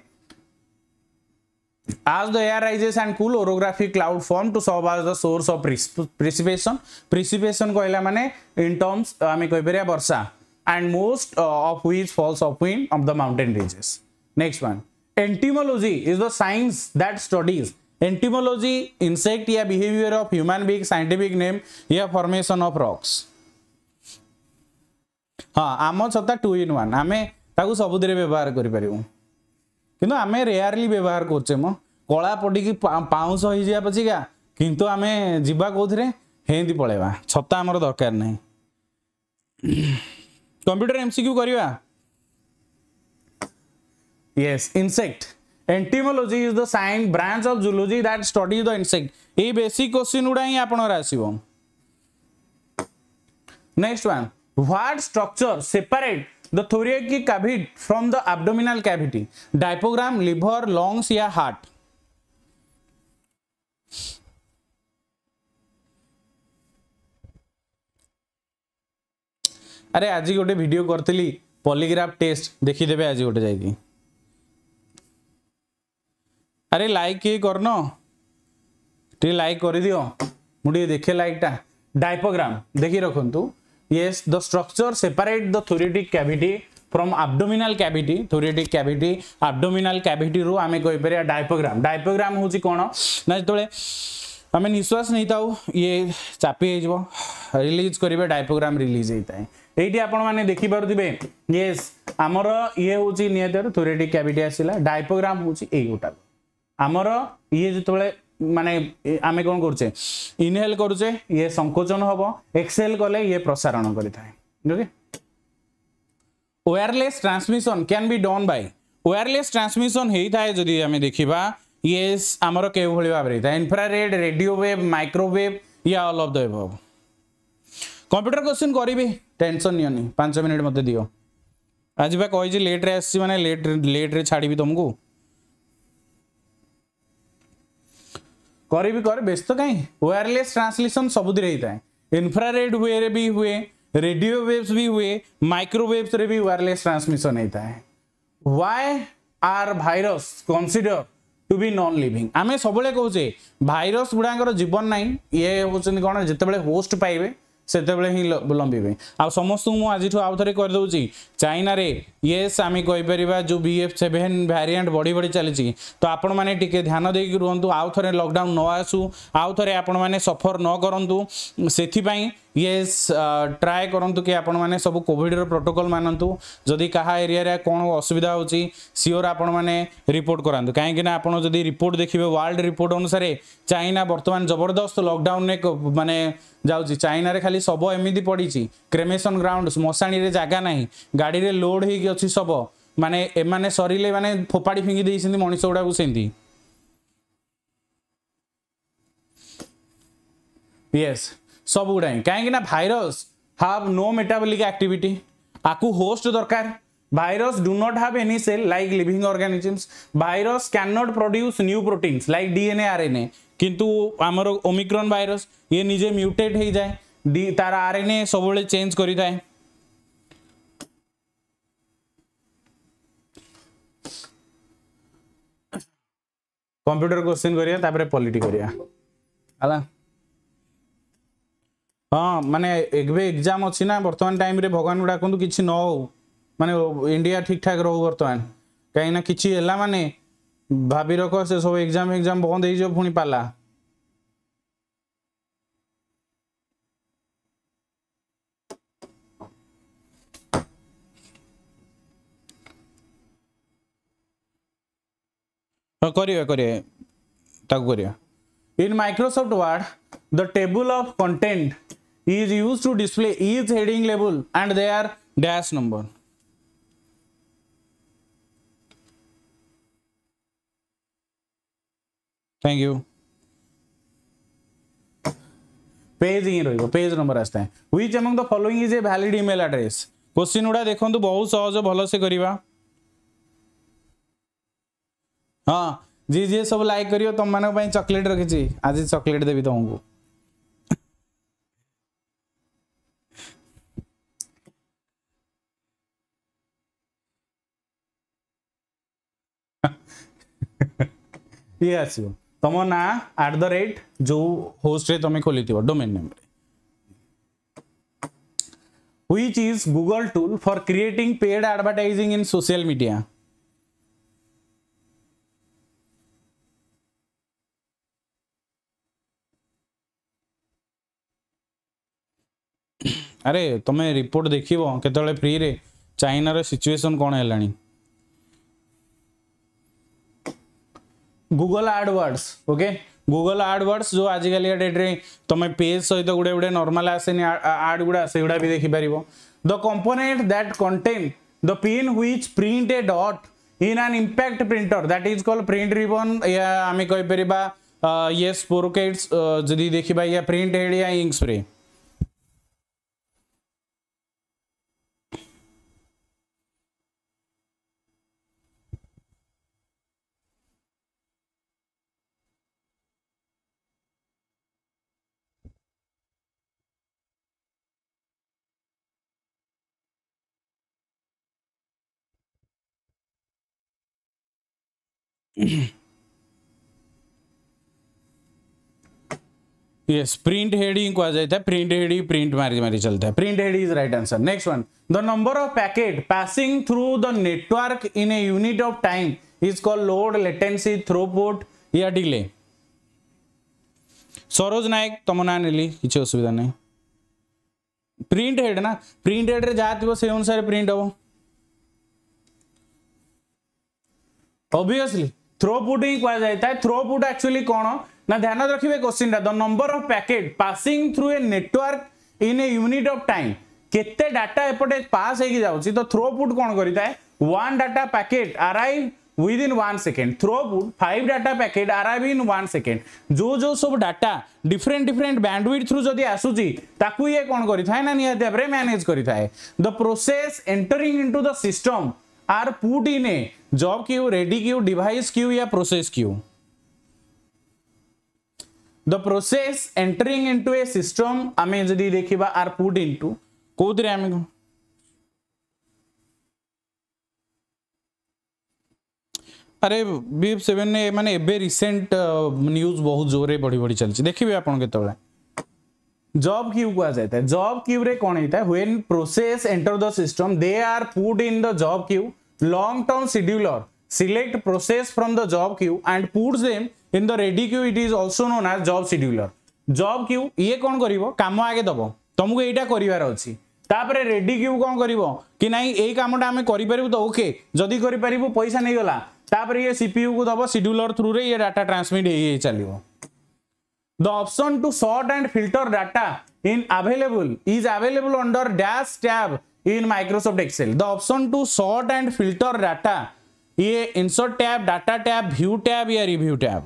आज the air rises and cool orographic cloud form to सब आज the source of precipitation precipitation कहला मैंने इन टर्म्स आम कहपर वर्षा एंड मोस्ट ऑफ हुई falls of wind of the mountain ridges next one entomology is the science that studies entomology insect या behavior of human being scientific name या formation of rocks हाँ आम छता to in one आम सबुदे व्यवहार करें कि आम रेयरली व्यवहार करचे म कला पड़ी पाउश हो पचिका कितु आम जावा कौन हेमती पलैवा छता आम दरकार ना कंप्यूटर एमसीक्यू करवा Yes, insect. Entomology is the science branch of zoology that studies the insect. A basic question would I upon Next one. What structure separate the thoracic cavity from the abdominal cavity? Diaphragm, liver, lungs, या heart. अरे आज गोटे भिड करी पलिग्राफ test देखीदे आज गोटे जाकि अरे लाइक ये करन टे लाइक कर दि मुझे देखे लाइकटा डायपोग्राम देखी रखु ये the structure separate the thoracic cavity from abdominal cavity thoracic cavity abdominal cavity रु आम कहीपर डायपोग्राम डायपोग्राम हूँ कौन ना जो आम निश्वास नहीं था ये चापी हो रिलीज करेंगे डायपोग्राम रिलीज होता है ये आपने देखिपे येस आमर ये हूँ निहतर थोरीटिक कैविटी आसा डायपोग्राम हूँ ये गोटा ଆମର ଇଏ ଯେତେବେଳେ ମାନେ ଆମେ କ'ଣ କରୁଛେ ଇନହେଲ୍ କରୁଛେ ଇଏ ସଂକୋଚନ ହେବ ଏକ୍ସେଲ୍ କଲେ ଇଏ ପ୍ରସାରଣ କରିଥାଏ okay wireless transmission can be done by wireless transmission হয়েথায় যদি আমি দেখিবা ইয়েস আমার কেউভাবে ভাবে হয়েথায় ইনফ্রারেড রেডিও ওয়েভ মাইক্রোওয়েভ ইয়া all of the above computer question করবি টেনশন নিওনি পাঁচ মিনিট মতো দিও আজ বা কইছি লেট্রে আসছি মানে লেট লেট্রে ছাড়বি তোমাকে भी करी क्यस्त कहीं वायरलेस ट्रांसलेसन सबुति इनफ्रारेड हुए रे भी हुए रेडियो वेवस भी हुए माइक्रोवेवस भी वायरलेस ट्रांसमिशन होता है why are virus considered to be non living आम सब कहे भाईरस गुड़ाकर जीवन ना ये हूँ कौन जिते होस्ट पाइबे ସେତେବେଳେ ହିଁ ଲମ୍ବିବେ ଆଉ ସମସ୍ତଙ୍କୁ ମୁଁ ଆଜିଠୁ ଆଉ ଥରେ କରିଦେଉଛି ଚାଇନାରେ ୟେସ୍ ଆମେ କହିପାରିବା ଯେଉଁ ବି ଏଫ୍ ସେଭେନ୍ ଭ୍ୟାରିଆଣ୍ଟ ବଢ଼ି ବଢ଼ି ଚାଲିଛି ତ ଆପଣମାନେ ଟିକେ ଧ୍ୟାନ ଦେଇକି ରୁହନ୍ତୁ ଆଉ ଥରେ ଲକଡାଉନ୍ ନ ଆସୁ ଆଉ ଥରେ ଆପଣମାନେ ସଫର ନ କରନ୍ତୁ ସେଥିପାଇଁ ये ट्राए करूँ कि आपण मैंने सब कोविडर प्रोटोकल मानतु जदि क्या एरिया कौन असुविधा हो सीओर आपण मैंने रिपोर्ट करातु कहीं आप रिपोर्ट देखिए वर्ल्ड रिपोर्ट अनुसार चाइना बर्तमान जबरदस्त लकडाउन मानने যাচ্ছি চাইনার খালি শব এমিতি পড়িছি ক্রেমেসন গ্রাউন্ড মশাণী জায়গা না গাড়ি লোড হয়েকি অছি শব মানে এমানে সরিলে মানে ফোপাড়ি ফিঙ্গি দিয়েছেন মানুষ গুড়া সেমতি ইয়েস सब गुड़ाई कहीं virus have no metabolic activity आपको होस्ट दरकार virus do not have any cell like living living virus can not produce new proteins like DNA RNA किंतु आमर ओमिक्रॉन वायरस ये निजे म्यूटेट हो जाए तार आरएनए सब चेंज कर कंप्यूटर क्वेश्चन करिया पॉलिटी करिया हला ହଁ ମାନେ ଏବେ ଏକ୍ଜାମ୍ ଅଛି ନା ବର୍ତ୍ତମାନ ଟାଇମ୍ରେ ଭଗବାନଙ୍କୁ ଡାକନ୍ତୁ କିଛି ନ ହଉ ମାନେ ଇଣ୍ଡିଆ ଠିକ୍ଠାକ୍ ରହୁ ବର୍ତ୍ତମାନ କାହିଁକିନା କିଛି ହେଲା ମାନେ ଭାବି ରଖ ସେ ସବୁ ଏକ୍ଜାମ୍ ଫେକ୍ଜାମ୍ ବନ୍ଦ ହେଇଯିବ ପୁଣି ପାଲା କରିବା କରିବା ତାକୁ କରିବା in Microsoft Word the table of content is used to display each heading label and their dash number thank you page ही रही पेज नंबर आसता है which among the following is a valid email address question गुड़ा देखो बहुत सहज भलसे करवा हाँ जी जी सब लाइक करियो तुम मैं चॉकलेट रखी आज चॉकलेट देवी तुमको ये आसो तुम ना एट द रेट जो होस्ट तुम खोली डोमेन नेम रे which is Google tool for creating paid advertising in social media अरे तुम रिपोर्ट देख के फ्री रे चाइनार सिचुएसन कौन है Google AdWords okay Google AdWords जो डेट रे तुम पेज सहित गुड गुड नर्माल आसेनि आड गुड़ा से गुड़ा भी देखिपर the component that content the pin which print a dot in an impact printer that is called print ribbon या आम कहीपर ये स्पोरकेट्स जी देखा या प्रिंट हेड या ink spray yes print heading को आ जाता है प्रिंट हेडिंग प्रिंट मारी मारी चलता है print heading is right answer next one the number of packet passing through the network in a unit of time is called load latency throughput या delay Saroj Nayak तुम ना नेली किसी असुविधा नहीं प्रिंट हेड ना प्रिंट हेड रे जहाँ थी से अनुसार प्रिंट हो अबियसली थ्रो पुट ही कहुए थ्रो पुट एक्चुअली कौन ना ध्यान रखिए क्वेश्चन टा the number of packet passing through a network in a unit of time केते डाटा एपटे पास होगी जाऊँगी तो थ्रो पुट कौन करें one data packet arrive within one second throughput five data packet arrive in one second जो जो सब data different different bandwidth through जदि आसुची ताकु ये कोन करी थाए ना निहाती भाबरे मैनेज करी थाए the process entering into the system are put in a job queue ready queue device queue या process queue the process entering into a system आम जी देखा आर पुट इनटू कौन आम अरे बी एफ सेवेन मैंने माने एबे रिसेंट न्यूज बहुत जोर रे बढ़ी बड़ी चलची देखिबे आपण जॉब क्यू को जाता है जॉब क्यू रे कौन होता है when process enter the system they are put in the job queue long term scheduler select process from the job queue and puts them in the ready queue it is also known as job scheduler job queue ye kon karibo kamo age dabo tumuku eita karibar achi তাপরে ready queue কম করব কি না এই কামটা আমি করে পারবু তো ওকে যদি করে পারবু পয়সা নিয়ে গলা তাপরে ইয়ে সিপিইউ কু দেব সিডুলর থ্রু রে ইয়ে ডাটা ট্রান্সমিট হয়ে চালিব The option to sort and filter data in available is available under dash tab in Microsoft Excel. The option to sort and filter data, ये insert tab, data tab, view tab या review tab.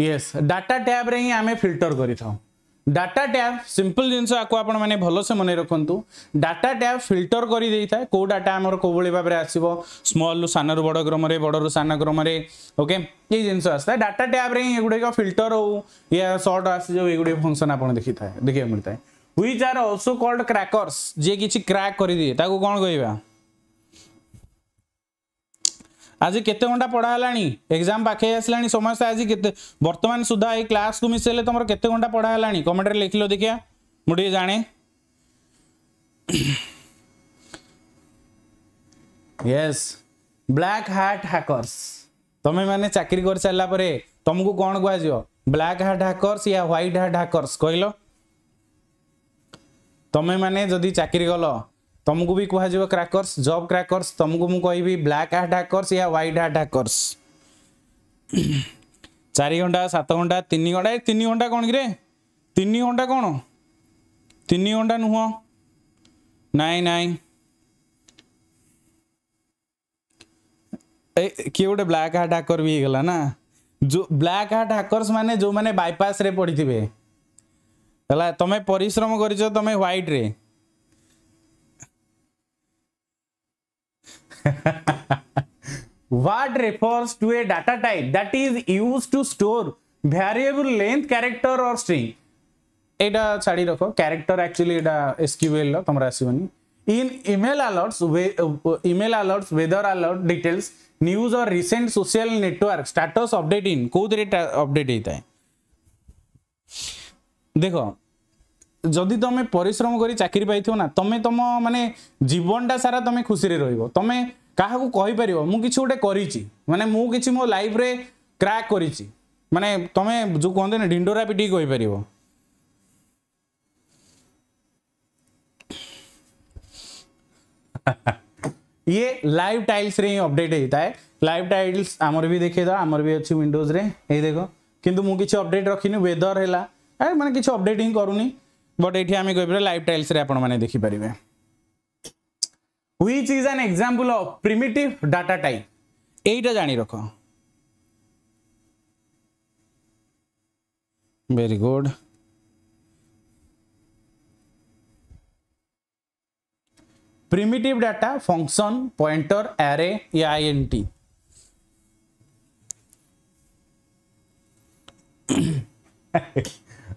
Yes data tab रे ही आम filter करी data tab simple जिनस भल से मन रखु डाटा टैब फिल्टर कर दे था कौ डाटा आमर कौ भाव में आस स्मल रु सान बड़ क्रम बड़ रु सान क्रम ओके ये जिनस आसता डाटा टैब्रे युड़ा फिल्टर हो या सर्ट आस गुड़ी फंक्सन आप देखा मिलता है हुई आर अल्सो कल्ड क्राकर्स जी कि क्राक कर दिए कौन कह आज केत घंटा पढ़ाला एग्जाम पाखे आसला समस्त आज बर्तमान सुधा ये क्लास को मिसाइल तुम के घंटा पढ़ाला कमेंट रे लिख लो देखिए मुझे जाने यस ब्लैक हार्ट हैकर्स तुम्हें मैंने चाकरी कर सारापर तुमको कौन कह ब्लैक हार्ट हैकर्स या ह्वैट हार्ट हैकर्स कहल तुम्हें जदि चाकरी गल तुमको भी कह क्राकर्स जब क्राकर्स तुमको मुझे कहबी ब्लाक हार्ट हाकर्स या व्हाइट हार्ट हाकर्स চারি ঘন্টা সাত ঘন্টা তিন ঘন্টা এ তিন ঘন্টা কোণ কিরে তিন ঘন্টা কোণ তিন ঘন্টা নুহ নাই নাই কিয়ে গোটে ব্লাক হার্ট হাকর বি হয়েগলা না ব্লাক হার্ট হাকর্স মানে যে বাইপাসে পড়িথিবে হল তুমি পরিশ্রম করেছ তুমি হোয়াইট্রে word refers to a data type that is used to store variable length character or string এটা ছাড়ি রাখ ক্যারেক্টর অ্যাকচুয়ালি এটা এসকিউএল র তোমরা আসিবনি in email alerts email alerts weather alert details news और recent social network status update in कौन update होता है देखो जदि तुम पिश्रम कर चाकरी पाइव ना तुम तुम मानने टा सारा तुम खुशी रुम क्या कहीपर मुझे गोटे करें मुझे मो लाइफ क्राक कर मानने तुम जो कहते ढिंडोरा पिटी कहीपर ये लाइव टाइल्स रे अपडेट होता है लाइव टाइल्स आमर भी देखेद आमर भी अच्छी विंडोज रे ये देखो किंतु मुझे अपडेट रखनी वेदर है मैंने किसी अपडेट ही करूनी बट ये आम गई लाइव टाइल्स आपने देखिपारे is an example of primitive data type यहीटा जाणी रख very good primitive data function pointer array या आई एन टी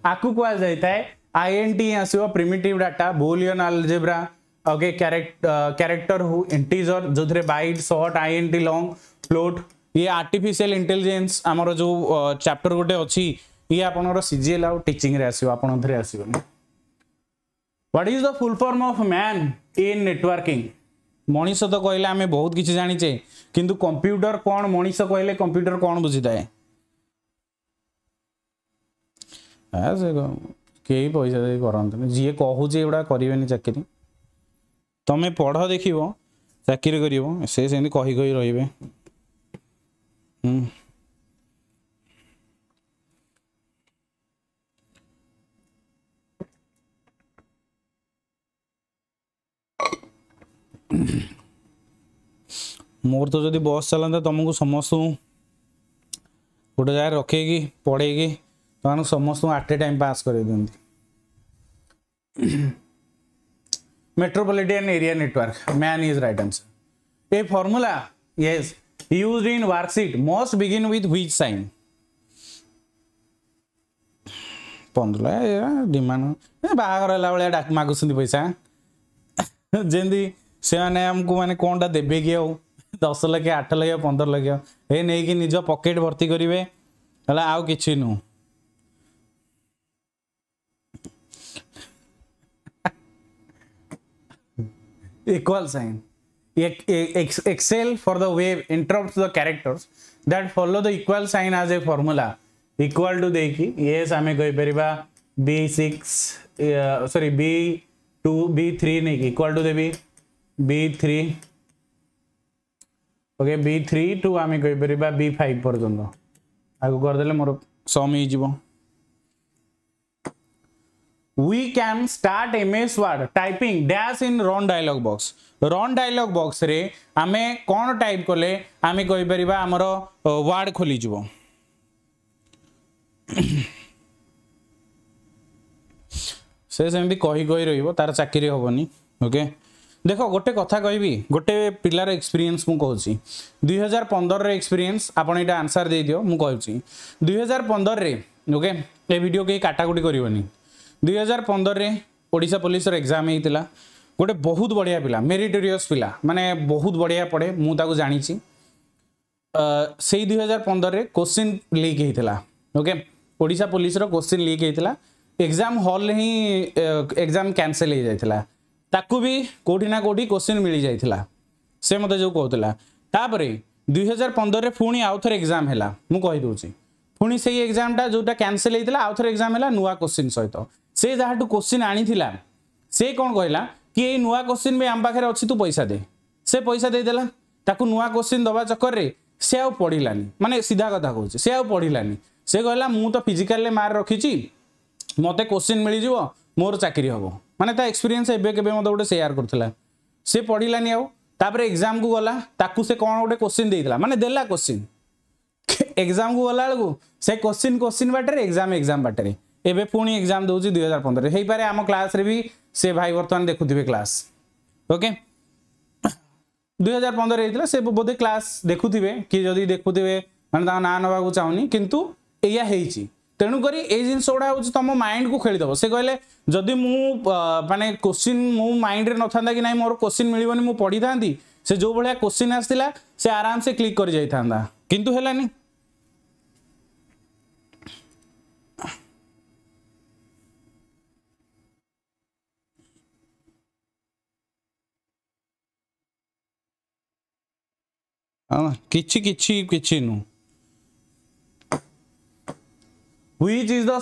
आपको कह जाए INT आसो primitive data boolean algebra okay character हो इंटीजर जो थे byte short I N T long float ये आर्टिफिशियल इंटेलिजेंस आमर जो चैप्टर गोटे अच्छी ये आपर सीजीएल आउ टीचिंग रे what is the full form of MAN in networking Manish तो कहले आमे बहुत किछ जानिचे किंतु कंप्यूटर कौन मनीष कहले कंप्यूटर कोन बुझिताए आ कई पैसा दे करते जी कहूँ एगुटा करेनि चाकरी तुम्हें पढ़ देख चाकरी कर सही कही कही रे मोर तो जो बस चलता तुमको समस्त गोटे जगह रखे पढ़ेगी समस्त आठ टाइम पास गरेदि मेट्रोपलीन एरिया नेटवर्क म्यान्ड answer a formula use in वर्किट मस्ट विगिन सिमा ए बाह्र भाक मगुस पैसा जे को दस लक्ष आठ लक्ष पन्ध्र लक्ष ए पकेट भर्ति होला नु equal sign excel for the wave interrupts the characters that follow the equal sign as a formula equal to देखि yes आमे कहि परिबा b6 sorry b2 b3 नै इक्वल टू देबी b3 ओके b3 टू आमे कहि परिबा b5 पर्यंत आगु कर देले मोर सम हि जीवो we can start ms word typing dash in round dialog box round dialog box रे आमे कोन टाइप करले आमे कहि परिबा हमर वर्ड खोली जबो से सेमति कहि कहि रहिबो तार चाकरी होबनी ओके ଦେଖ ଗୋଟେ କଥା କହିବି ଗୋଟେ ପିଲାର ଏକ୍ସପିରିଏନ୍ସ कहूँ दुई हजार पंदर ଏକ୍ସପିରିଏନ୍ସ ଆପଣ ଏଇଟା ଆନ୍ସର୍ ଦେଇଦିଅ ମୁଁ କହୁଛି ଦୁଇହଜାର ପନ୍ଦରରେ ଓକେ ଏ ଭିଡ଼ିଓ କେହି କାଟାକୁଟି କରିବନି ଦୁଇହଜାର ପନ୍ଦରରେ ଓଡ଼ିଶା ପୋଲିସର ଏକ୍ଜାମ୍ ହେଇଥିଲା ଗୋଟେ ବହୁତ ବଢ଼ିଆ ପିଲା ମେରିଟୋରିୟସ୍ ପିଲା ମାନେ ବହୁତ ବଢ଼ିଆ ପଢ଼େ ମୁଁ ତାକୁ ଜାଣିଛି ସେଇ ଦୁଇହଜାର ପନ୍ଦରରେ କୋଶ୍ଚିନ୍ ଲିକ୍ ହେଇଥିଲା ଓକେ ଓଡ଼ିଶା ପୋଲିସର କୋଶ୍ଚିନ୍ ଲିକ୍ ହେଇଥିଲା ଏକ୍ଜାମ୍ ହଲ୍ରେ ହିଁ ଏକ୍ଜାମ୍ କ୍ୟାନସେଲ୍ ହେଇଯାଇଥିଲା ତାକୁ ବି କେଉଁଠି ନା କେଉଁଠି କୋଶ୍ଚିନ୍ ମିଳିଯାଇଥିଲା ସେ ମୋତେ ଯେଉଁ କହୁଥିଲା ତାପରେ ଦୁଇହଜାର ପନ୍ଦରରେ ପୁଣି ଆଉ ଥରେ ଏକ୍ଜାମ୍ ହେଲା ମୁଁ କହିଦେଉଛି ପୁଣି ସେଇ ଏକ୍ଜାମ୍ଟା ଯେଉଁଟା କ୍ୟାନସେଲ୍ ହେଇଥିଲା ଆଉ ଥରେ ଏକ୍ଜାମ୍ ହେଲା ନୂଆ କୋଶ୍ଚିନ୍ ସହିତ सहाटु क्वश्चिन् आनि नुवाचिन् आम पाख्या अझ तू पैसा दे से पैसा दिदेला नुआ क्वेश्चन दबा चक्कर से आउ पढि म सीधा कथा कि से आउ पढिसिए कि त फिजिकल रखी रकिचि मते क्विन् मिजो मोर तापर एग्जाम को गला एउटा से गर्दा सि क्वेश्चन दे दिला माने देला कोसिन् एक्जामको से क्वेश्चन क्वेश्चन बाटे एग्जाम एग्जाम बाटे ଏବେ ପୁଣି ଏକ୍ଜାମ୍ ଦେଉଛି ଦୁଇ ହଜାର ପନ୍ଦରରେ ହେଇପାରେ ଆମ କ୍ଲାସ୍ରେ ବି ସେ ଭାଇ ବର୍ତ୍ତମାନ ଦେଖୁଥିବେ କ୍ଲାସ୍ ଓକେ ଦୁଇ ହଜାର ପନ୍ଦର ହେଇଥିଲା ସେ ବୋଧେ କ୍ଲାସ୍ ଦେଖୁଥିବେ କି ଯଦି ଦେଖୁଥିବେ ମାନେ ତାଙ୍କ ନାଁ ନେବାକୁ ଚାହୁଁନି କିନ୍ତୁ ଏଇଆ ହେଇଛି ତେଣୁକରି ଏଇ ଜିନିଷ ଗୁଡ଼ା ହେଉଛି ତମ ମାଇଣ୍ଡକୁ ଖେଳିଦେବ ସେ କହିଲେ ଯଦି ମୁଁ ମାନେ କୋଶ୍ଚିନ୍ ମୋ ମାଇଣ୍ଡରେ ନଥାନ୍ତା କି ନାହିଁ ମୋର କୋଶ୍ଚିନ୍ ମିଳିବନି ମୁଁ ପଢ଼ିଥାନ୍ତି ସେ ଯେଉଁ ଭଳିଆ କୋଶ୍ଚିନ୍ ଆସିଥିଲା ସେ ଆରାମସେ କ୍ଲିକ୍ କରିଯାଇଥାନ୍ତା କିନ୍ତୁ ହେଲାନି आमा, किछि किछि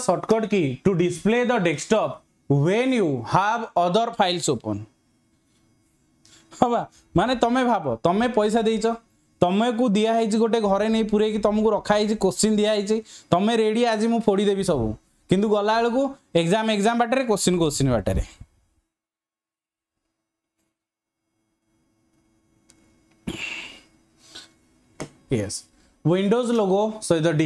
shortcut key to D desktop when you have other files open माने त भाव तमै पैसा दि तम दिन्छ गए घर पुरैक तमश्चिन् तम रेडी आज मोडिदेबि सब कि गला बेजाम एक्जाम बाटो क्वश्चिन्व बाटो yes windows logo so the d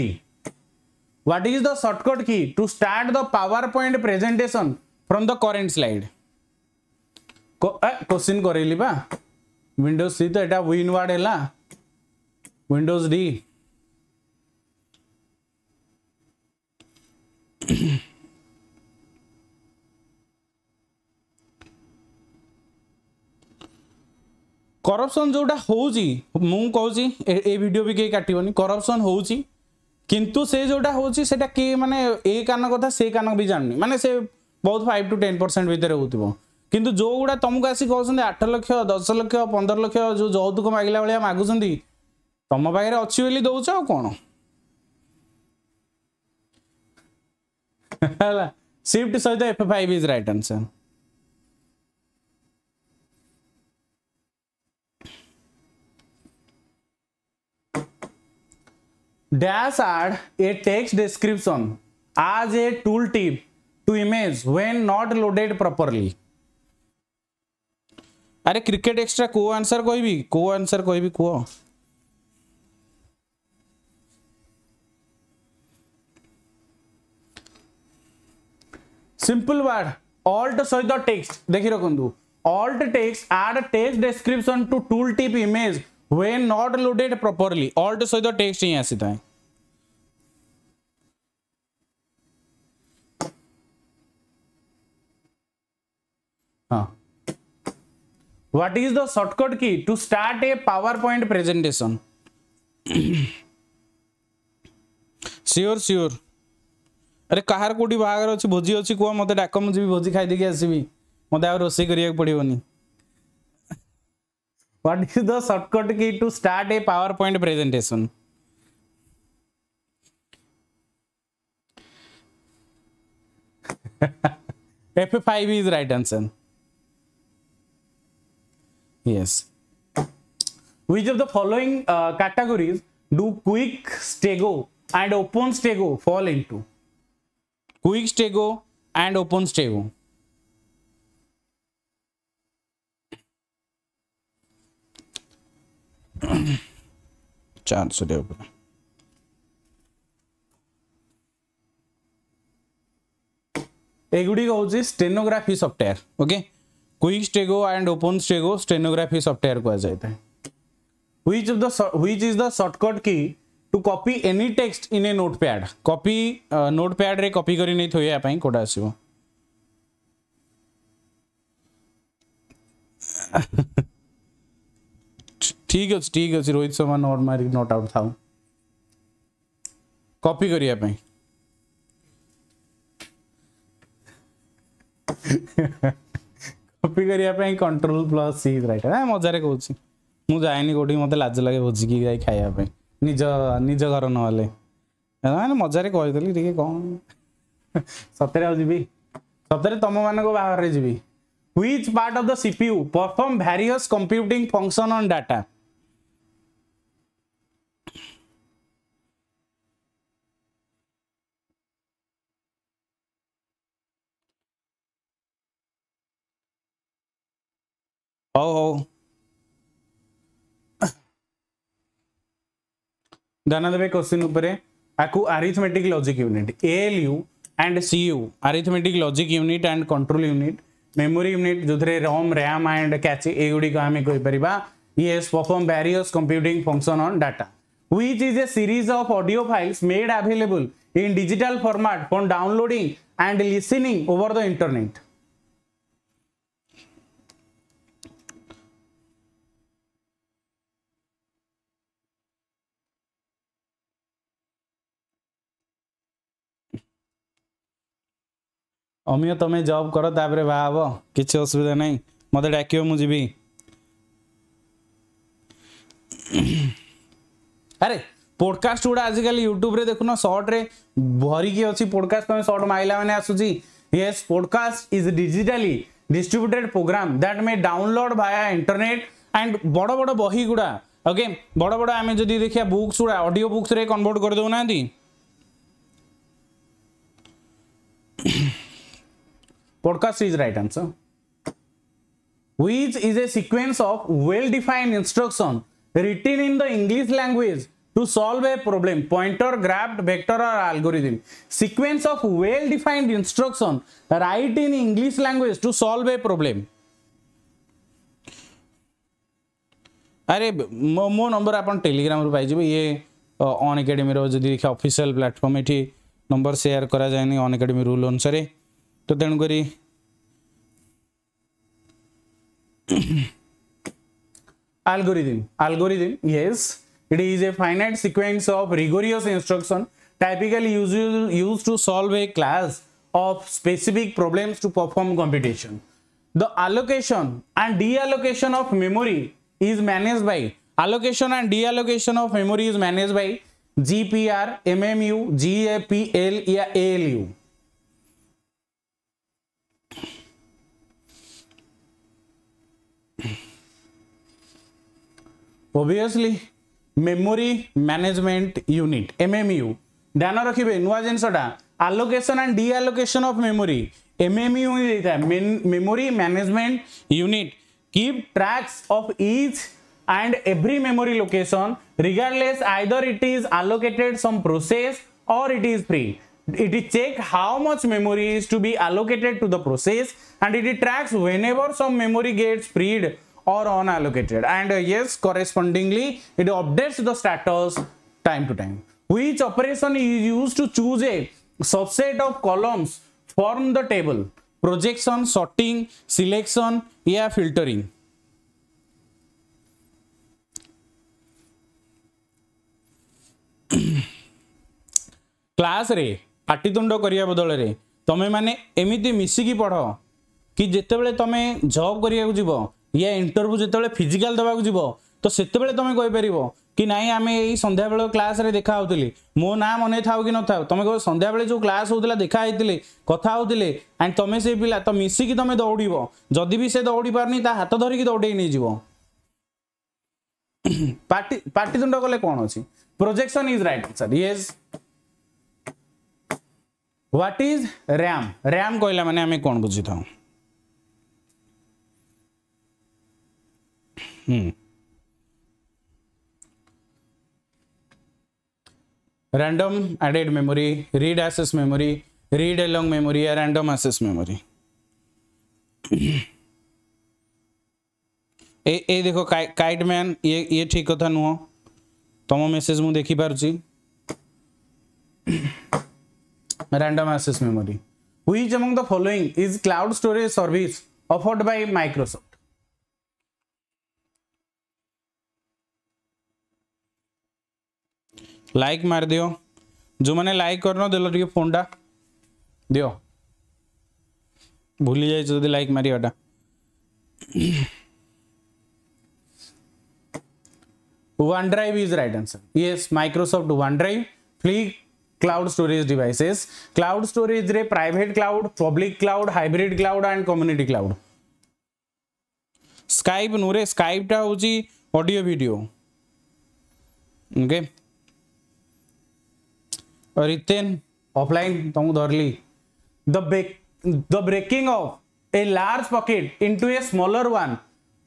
what is the shortcut key to start the powerpoint presentation from the current slide question करेली बा विंडोज सी तो एटा विन वार्ड हैला windows d करपसन जोटा हो कौची भी कहीं काटन करपसन हो किंतु से जोटा होटा किए ए कान कथा से कान भी जानी मैंने से बहुत फाइव टू टेन परसेंट भितर हो किंतु जो गुड़ा तुमको आसी कहते आठ लक्ष दस लक्ष पंदर लक्ष जो जौतुक मागिला भाया मगुंट तुम पाखे अच्छी बोली दौच आ कौन है सहित F five is right answer dash add a text description as a tooltip to image when not loaded properly अरे क्रिकेट एक्स्ट्रा को आंसर कोई भी को आंसर कोई भी को सिंपल वर्ड ऑल्ट सहित टेक्स्ट देखि रखु alt text add text description to tool tip image were not loaded properly alt सहित टेक्सट हिं आसी हाँ what is the shortcut key to start a PowerPoint presentation सियोर सियोर अरे कहार कौटी बाहर अच्छी भोजी अच्छी कह मत डाक मुझे भोजी खाई देखिए आसवि मत आ रोसे पड़ोनी What is the shortcut key to start a PowerPoint presentation? F5 is right answer. Yes. Which of the following uh, categories do quick stego and open stego fall into? Quick stego and open stego. चार सौ रुपये एगुड़ी हूँ stenography software okay quick stego and open stego stenography software कहुए which of the which is the shortcut key to copy any text in a notepad copy uh, notepad रे copy करी नहीं थोया पाई कोटा आसीबो ଠିକ୍ ଅଛି ଠିକ୍ ଅଛି ରୋହିତ ଶର୍ମା ନଟ୍ ମାରିକି ନଟ୍ ଆଉଟ୍ ଥାଉ କପି କରିବା ପାଇଁ କପି କରିବା ପାଇଁ କଣ୍ଟ୍ରୋଲ ପ୍ଲସ୍ ସି ରାଇଟ୍ ନା ମଜାରେ କହୁଛି ମୁଁ ଯାଏନି କେଉଁଠିକି ମୋତେ ଲାଜ ଲାଗେ ଭୋଜିକି ଯାଇ ଖାଇବା ପାଇଁ ନିଜ ନିଜ ଘର ନହେଲେ ମାନେ ମଜାରେ କହିଦେଲି ଟିକେ କ'ଣ ସତରେ ଆଉ ଯିବି ସତରେ ତମମାନଙ୍କ ବାହାଘରରେ ଯିବି which part of the CPU perform various computing function on data Oh. ધનાદભાઈ ક્વેશ્ચન ઉપર આખું arithmetic logic unit ALU and CU arithmetic logic unit and control unit memory unit ଯେଉଁଥିରେ ରମ୍ ରାମ୍ ଆଣ୍ଡ କ୍ୟାଚ୍ ଏଗୁଡ଼ିକ ଆମେ କହିପାରିବା yes perform various computing function on data which is a series of audio files made available in digital format for downloading and listening over the internet. Amiya तुम्हें जब कर तापर बाहब किसी असुविधा ना मत डाक मुझे अरे पोडकास्ट गुड़ा आजिकल यूट्यूब देखुन सर्ट्रे भरिकी अच्छी पोडकास्ट तुम सर्ट मारा मैंने आसूस podcast is digitally distributed program that may download via internet and बड़ बड़ बही गुड़ा ओके बड़ बड़ आम जब देखिए बुक्स गुड़ा अडियो बुक्स कनभर्ट करदे podcast is right answer. Which is a sequence of well-defined instruction written in the English language to solve a problem, pointer, grabbed, vector or algorithm. Sequence of well-defined instruction write in English language to solve a problem. अरे मो मो number आप Telegram पाइबे ये अन एकाडेमी जदि देखिए official platform ये number share कराए अन एकाडेमी रूल अनुसार তো তেণুকরি algorithm algorithm yes it is a finite sequence of rigorous instruction typically used, used to solve a class of specific problems to perform computation the allocation and deallocation of memory is managed by allocation and deallocation of memory is managed by gpr mmu gapl or alu obviously memory management unit mmu ধ্যান রাখবে Allocation and deallocation of memory. MMU memory MMU দিয়ে Memory management unit keep tracks of each and every memory location regardless either it is allocated some process or it is free it is check how much memory is to be allocated to the process and it tracks whenever some memory gets freed or unallocated and uh, yes correspondingly it updates the status time to time which operation is used to choose a subset of columns from the table projection sorting selection yeah filtering କ୍ଲାସ୍ରେ ପାଟିତୁଣ୍ଡ କରିବା ବଦଳରେ ତୁମେମାନେ ଏମିତି ମିଶିକି ପଢ଼ କି ଯେତେବେଳେ ତୁମେ ଜବ୍ କରିବାକୁ ଯିବ ইয়ে ইন্টরভ্ୟୁ ଯେତେବେଳେ ଫିଜିକାଲ ଦେବାକୁ ଯିବ ତ ସେତେବେଳେ ତୁମେ କହିପାରିବ କି ନାହିଁ ଆମେ ଏଇ ସନ୍ଧ୍ୟାବେଳ କ୍ଲାସ୍ରେ ଦେଖା ହେଉଥିଲି ମୋ ନାଁ ମନେ ଥାଉ କି ନଥାଉ ତୁମେ କହିବ ସନ୍ଧ୍ୟାବେଳେ ଯେଉଁ କ୍ଲାସ୍ ହେଉଥିଲା ଦେଖା ହେଇଥିଲେ କଥା ହେଉଥିଲେ ଆଣ୍ଡ ତୁମେ ସେଇ ପିଲା ତ ମିଶିକି ତୁମେ ଦୌଡ଼ିବ ଯଦି ବି ସେ ଦୌଡ଼ି ପାରୁନି ତା ହାତ ଧରିକି ଦୌଡ଼େଇ ନେଇଯିବ ପାଟି ପାଟିତୁଣ୍ଡ କଲେ କ'ଣ ଅଛି projection is right sir yes what is RAM RAM କହିଲା ମାନେ ଆମେ କ'ଣ ବୁଝିଥାଉ Hmm. random added memory, read access memory, read along memory, or random access memory. ए ए देखो काइट मैन ये ये ठीक कथा नुह तुम मेसेज मु देखि पारुची random access memory which among the following is cloud storage service offered by Microsoft like मार दियो जो मैंने लाइक न दिल फोन टा दि भूली जाए जो लाइक मारिबाटा one drive is right answer ये Microsoft one drive free cloud storage devices cloud storage रे private cloud public cloud hybrid cloud and community cloud Skype नुरे स्काइप टा होची ऑडियो वीडियो ओके रितेन ऑफलाइन तो हूँ धरली the break the breaking of a large pocket into a smaller one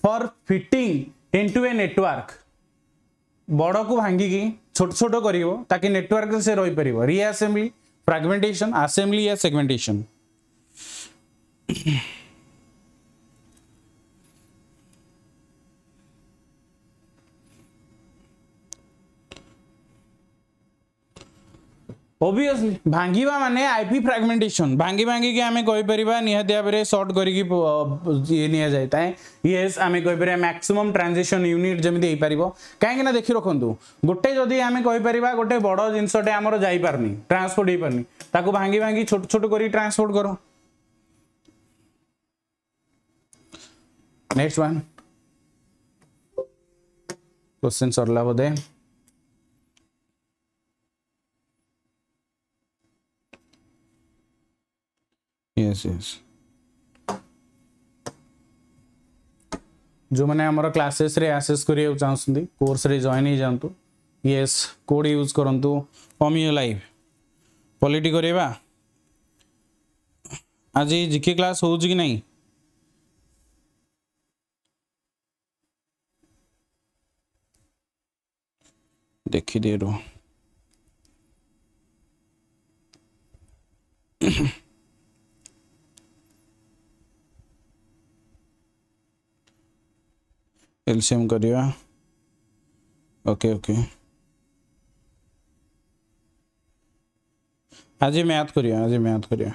for fitting into a network बड़ को भांगिकी छोट छोट कर ताकि नेटवर्क से रही पार रिअसेम्बली फ्रागमेंटेसन आसेम्बली या सेगमेंटेसन ଓବିୟସଲି ଭାଙ୍ଗିବା ମାନେ ଆଇପି ଫ୍ରାଗମେଣ୍ଟେସନ୍ ଭାଙ୍ଗି ଭାଙ୍ଗିକି ଆମେ କହିପାରିବା ନିହାତି ଭାବରେ ସର୍ଟ କରିକି ଇଏ ନିଆଯାଇଥାଏ ୟେସ୍ ଆମେ କହିପାରିବା ମ୍ୟାକ୍ସିମମ୍ ଟ୍ରାଞ୍ଜେକ୍ସନ୍ ୟୁନିଟ୍ ଯେମିତି ହେଇପାରିବ କାହିଁକିନା ଦେଖି ରଖନ୍ତୁ ଗୋଟେ ଯଦି ଆମେ କହିପାରିବା ଗୋଟେ ବଡ଼ ଜିନିଷଟେ ଆମର ଯାଇପାରୁନି ଟ୍ରାନ୍ସପୋର୍ଟ ହେଇପାରୁନି ତାକୁ ଭାଙ୍ଗି ଭାଙ୍ଗି ଛୋଟ ଛୋଟ କରିକି ଟ୍ରାନ୍ସପୋର୍ଟ କର ନେକ୍ସଟ ୱାନ୍ କ୍ୱେଶ୍ଚିନ୍ ସରିଲା ବୋଧେ यस यस जो मैंने आम क्लासेस आसेस करवाक चाहते कोर्स जॉन ही जातु यस कोड यूज करूँ अमीय लाइव पॉलिटी करवा आज जिके क्लास हो नहीं देखी दे रो। एलसीएम करिए ओके ओके आज मैथ करिए आज मैथ करिए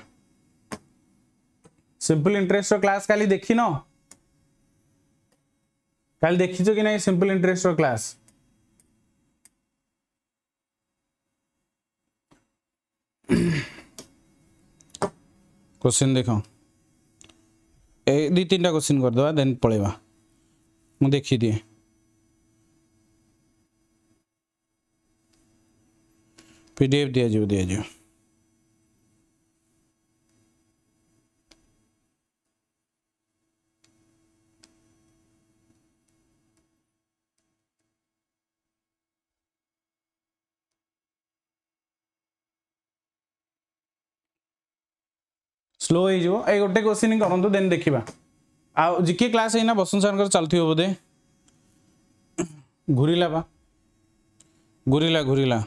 सिंपल इंटरेस्ट क्लास काली देखी न काली देखीच तो कि नहीं सिंपल इंटरेस्ट क्लास क्वेश्चन देख ए दी तीन टा क्वेश्चन करदे देन पलैवा देखिए दिए पीडीएफ दिया जीव दिया जो स्लो है जो हो गोटे क्वेश्चन करूँ देन देखा ଆଉ ଜିକେ କ୍ଲାସ୍ ଏଇନା ବସନ୍ତ ସାର୍ଙ୍କର ଚାଲୁଥିବ ବୋଧେ ଘୁରିଲା ବା ଘୁରିଲା ଘୁରିଲା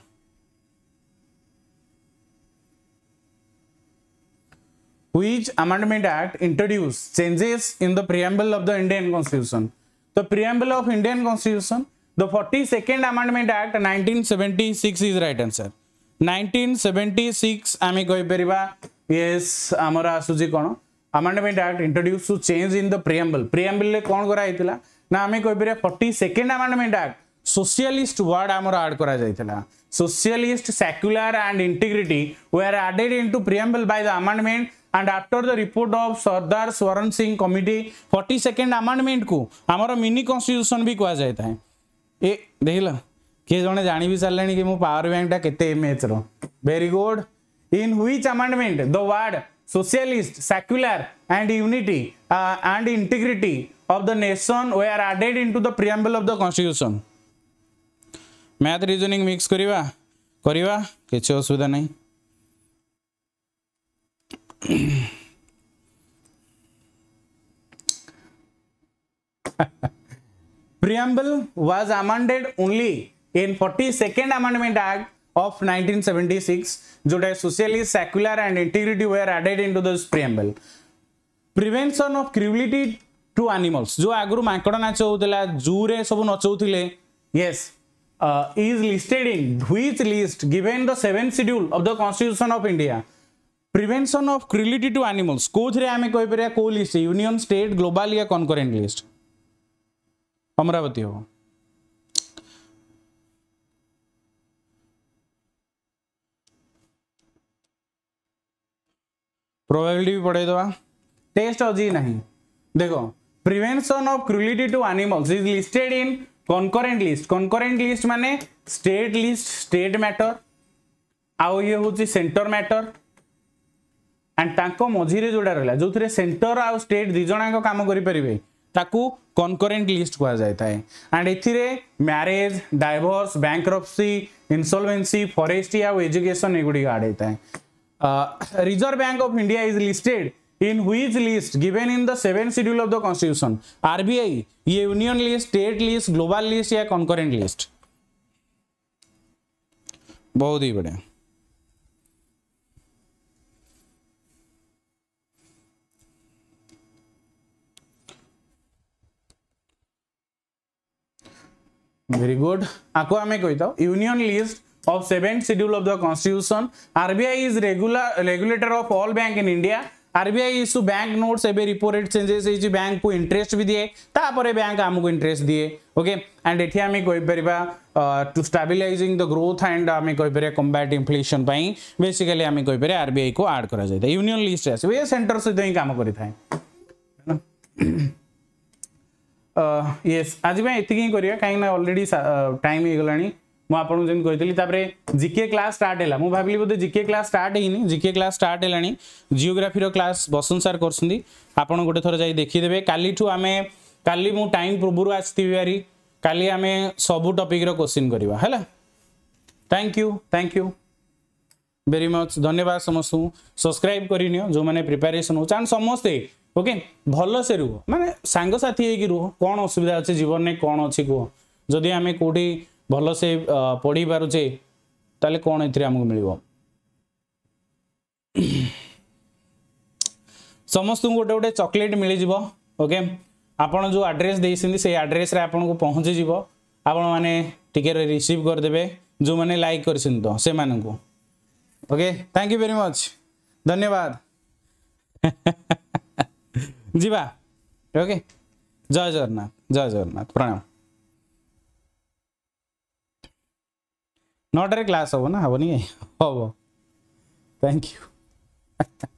which amendment act introduced changes in the preamble of the indian constitution the preamble of indian constitution the 42nd amendment act 1976 is right answer 1976 ଆମେ କହିପାରିବା yes ଆମର ଆସୁଛି କ'ଣ amendment act introduced to change in the preamble preamble le kon kora haitila na ame koi pare 42nd amendment act socialist word amara add kora jaitila socialist secular and integrity were added into preamble by the amendment and after the report of sardar swaran singh committee 42nd amendment को आमर mini constitution भी कह जाता है ए देख किए जड़े जाणी भी सारे कि मो पावर बैंकटा के very good in which amendment the word socialist, secular and unity uh, and integrity of the nation were added into the preamble of the constitution. math reasoning mix kariba kariba किसी asubidha नहीं preamble was amended only in 42nd amendment act of 1976 that socialist, secular and integrity were added into this preamble. Prevention of cruelty to animals. जो आगुरु मांकड़ नाचौला जू रे सब नचौले yes uh, is listed in which list given the seventh schedule of the constitution of india prevention of cruelty to animals कोथरे आमे कहि परिया को list union state global या concurrent list Amaravati हो प्रोबेबिलिटी भी पढ़े दवा तो टेस्ट अजी ना देखो prevention of cruelty to animals is listed in concurrent list concurrent list माने स्टेट लिस्ट स्टेट मैटर आउ ये हूँ सेंटर मैटर एंड ताको मझीरे जोड़ा रहा जो थे सेंटर आउ स्टेट दिजाक कम करें कनकरेन्ट लिस्ट कहुए and a marriage divorce bankruptcy रप्सी इनसलभेन्सी आउ एजुकेशन एगुड़ी आड़े थाए Reserve Bank of India is listed in which list given in the seven schedule of the constitution RBI ये union list state list global list या concurrent list बहुत ही बढ़िया वेरी गुड आपको आम कही था union list of 7th schedule of the constitution rbi is regular regulator of all bank in india RBI issue bank notes एवं repo rate changes ये बैंक को इंटरेस्ट भी दिए तापर बैंक आमको इंटरेस्ट दिए ओके एंड ये आम कहीपर to stabilizing the growth and आम कहीपर कम्बाट इनफ्लेसन बेसिकाली आम कहीपर आरबीआई को आड कर यूनियन लिस्ट आस सेंटर सहित ही कम करें ये आज ये करा कहीं अलरेडी टाइम हो गला ମୁଁ ଆପଣଙ୍କୁ ଯେମିତି କହିଥିଲି ତାପରେ ଜିକେ କ୍ଲାସ୍ ଷ୍ଟାର୍ଟ ହେଲା ମୁଁ ଭାବିଲି ବୋଧେ ଜିକେ କ୍ଲାସ୍ ଷ୍ଟାର୍ଟ ହେଇନି ଜିକେ କ୍ଲାସ୍ ଷ୍ଟାର୍ଟ ହେଲାଣି ଜିଓଗ୍ରାଫିର କ୍ଲାସ୍ ବସନ୍ତ ସାର୍ କରୁଛନ୍ତି ଆପଣ ଗୋଟେ ଥର ଯାଇ ଦେଖିଦେବେ କାଲିଠୁ ଆମେ କାଲି ମୁଁ ଟାଇମ୍ ପୂର୍ବରୁ ଆସିଥିବି ଭାରି କାଲି ଆମେ ସବୁ ଟପିକ୍ର କୋଶ୍ଚିନ୍ କରିବା ହେଲା thank you thank you very much धन्यवाद समस्त सब्सक्राइब करनियो जो मैंने प्रिपेरेसन हो चाहे समस्ते ओके भल से रुह मानने सांगसाथी हो कौन असुविधा अच्छे जीवन में कौन अच्छी कह जदि आम कौटी ଭଲସେ ପଢ଼ି ପାରୁଛେ ତାହେଲେ କ'ଣ ଏଥିରେ ଆମକୁ ମିଳିବ ସମସ୍ତଙ୍କୁ ଗୋଟେ ଗୋଟେ ଚକୋଲେଟ୍ ମିଳିଯିବ ଓକେ ଆପଣ ଯେଉଁ ଆଡ୍ରେସ୍ ଦେଇଛନ୍ତି ସେଇ ଆଡ୍ରେସ୍ରେ ଆପଣଙ୍କୁ ପହଞ୍ଚିଯିବ ଆପଣମାନେ ଟିକେ ରିସିଭ୍ କରିଦେବେ ଯେଉଁମାନେ ଲାଇକ୍ କରିଛନ୍ତି ତ ସେମାନଙ୍କୁ okay thank you very much ଧନ୍ୟବାଦ ଯିବା ଓକେ ଜୟ ଜଗନ୍ନାଥ ଜୟ ଜଗନ୍ନାଥ ପ୍ରଣାମ ନଅଟାରେ କ୍ଲାସ୍ ହେବ ନା ହେବନି ହେବ ଥ୍ୟାଙ୍କ ୟୁ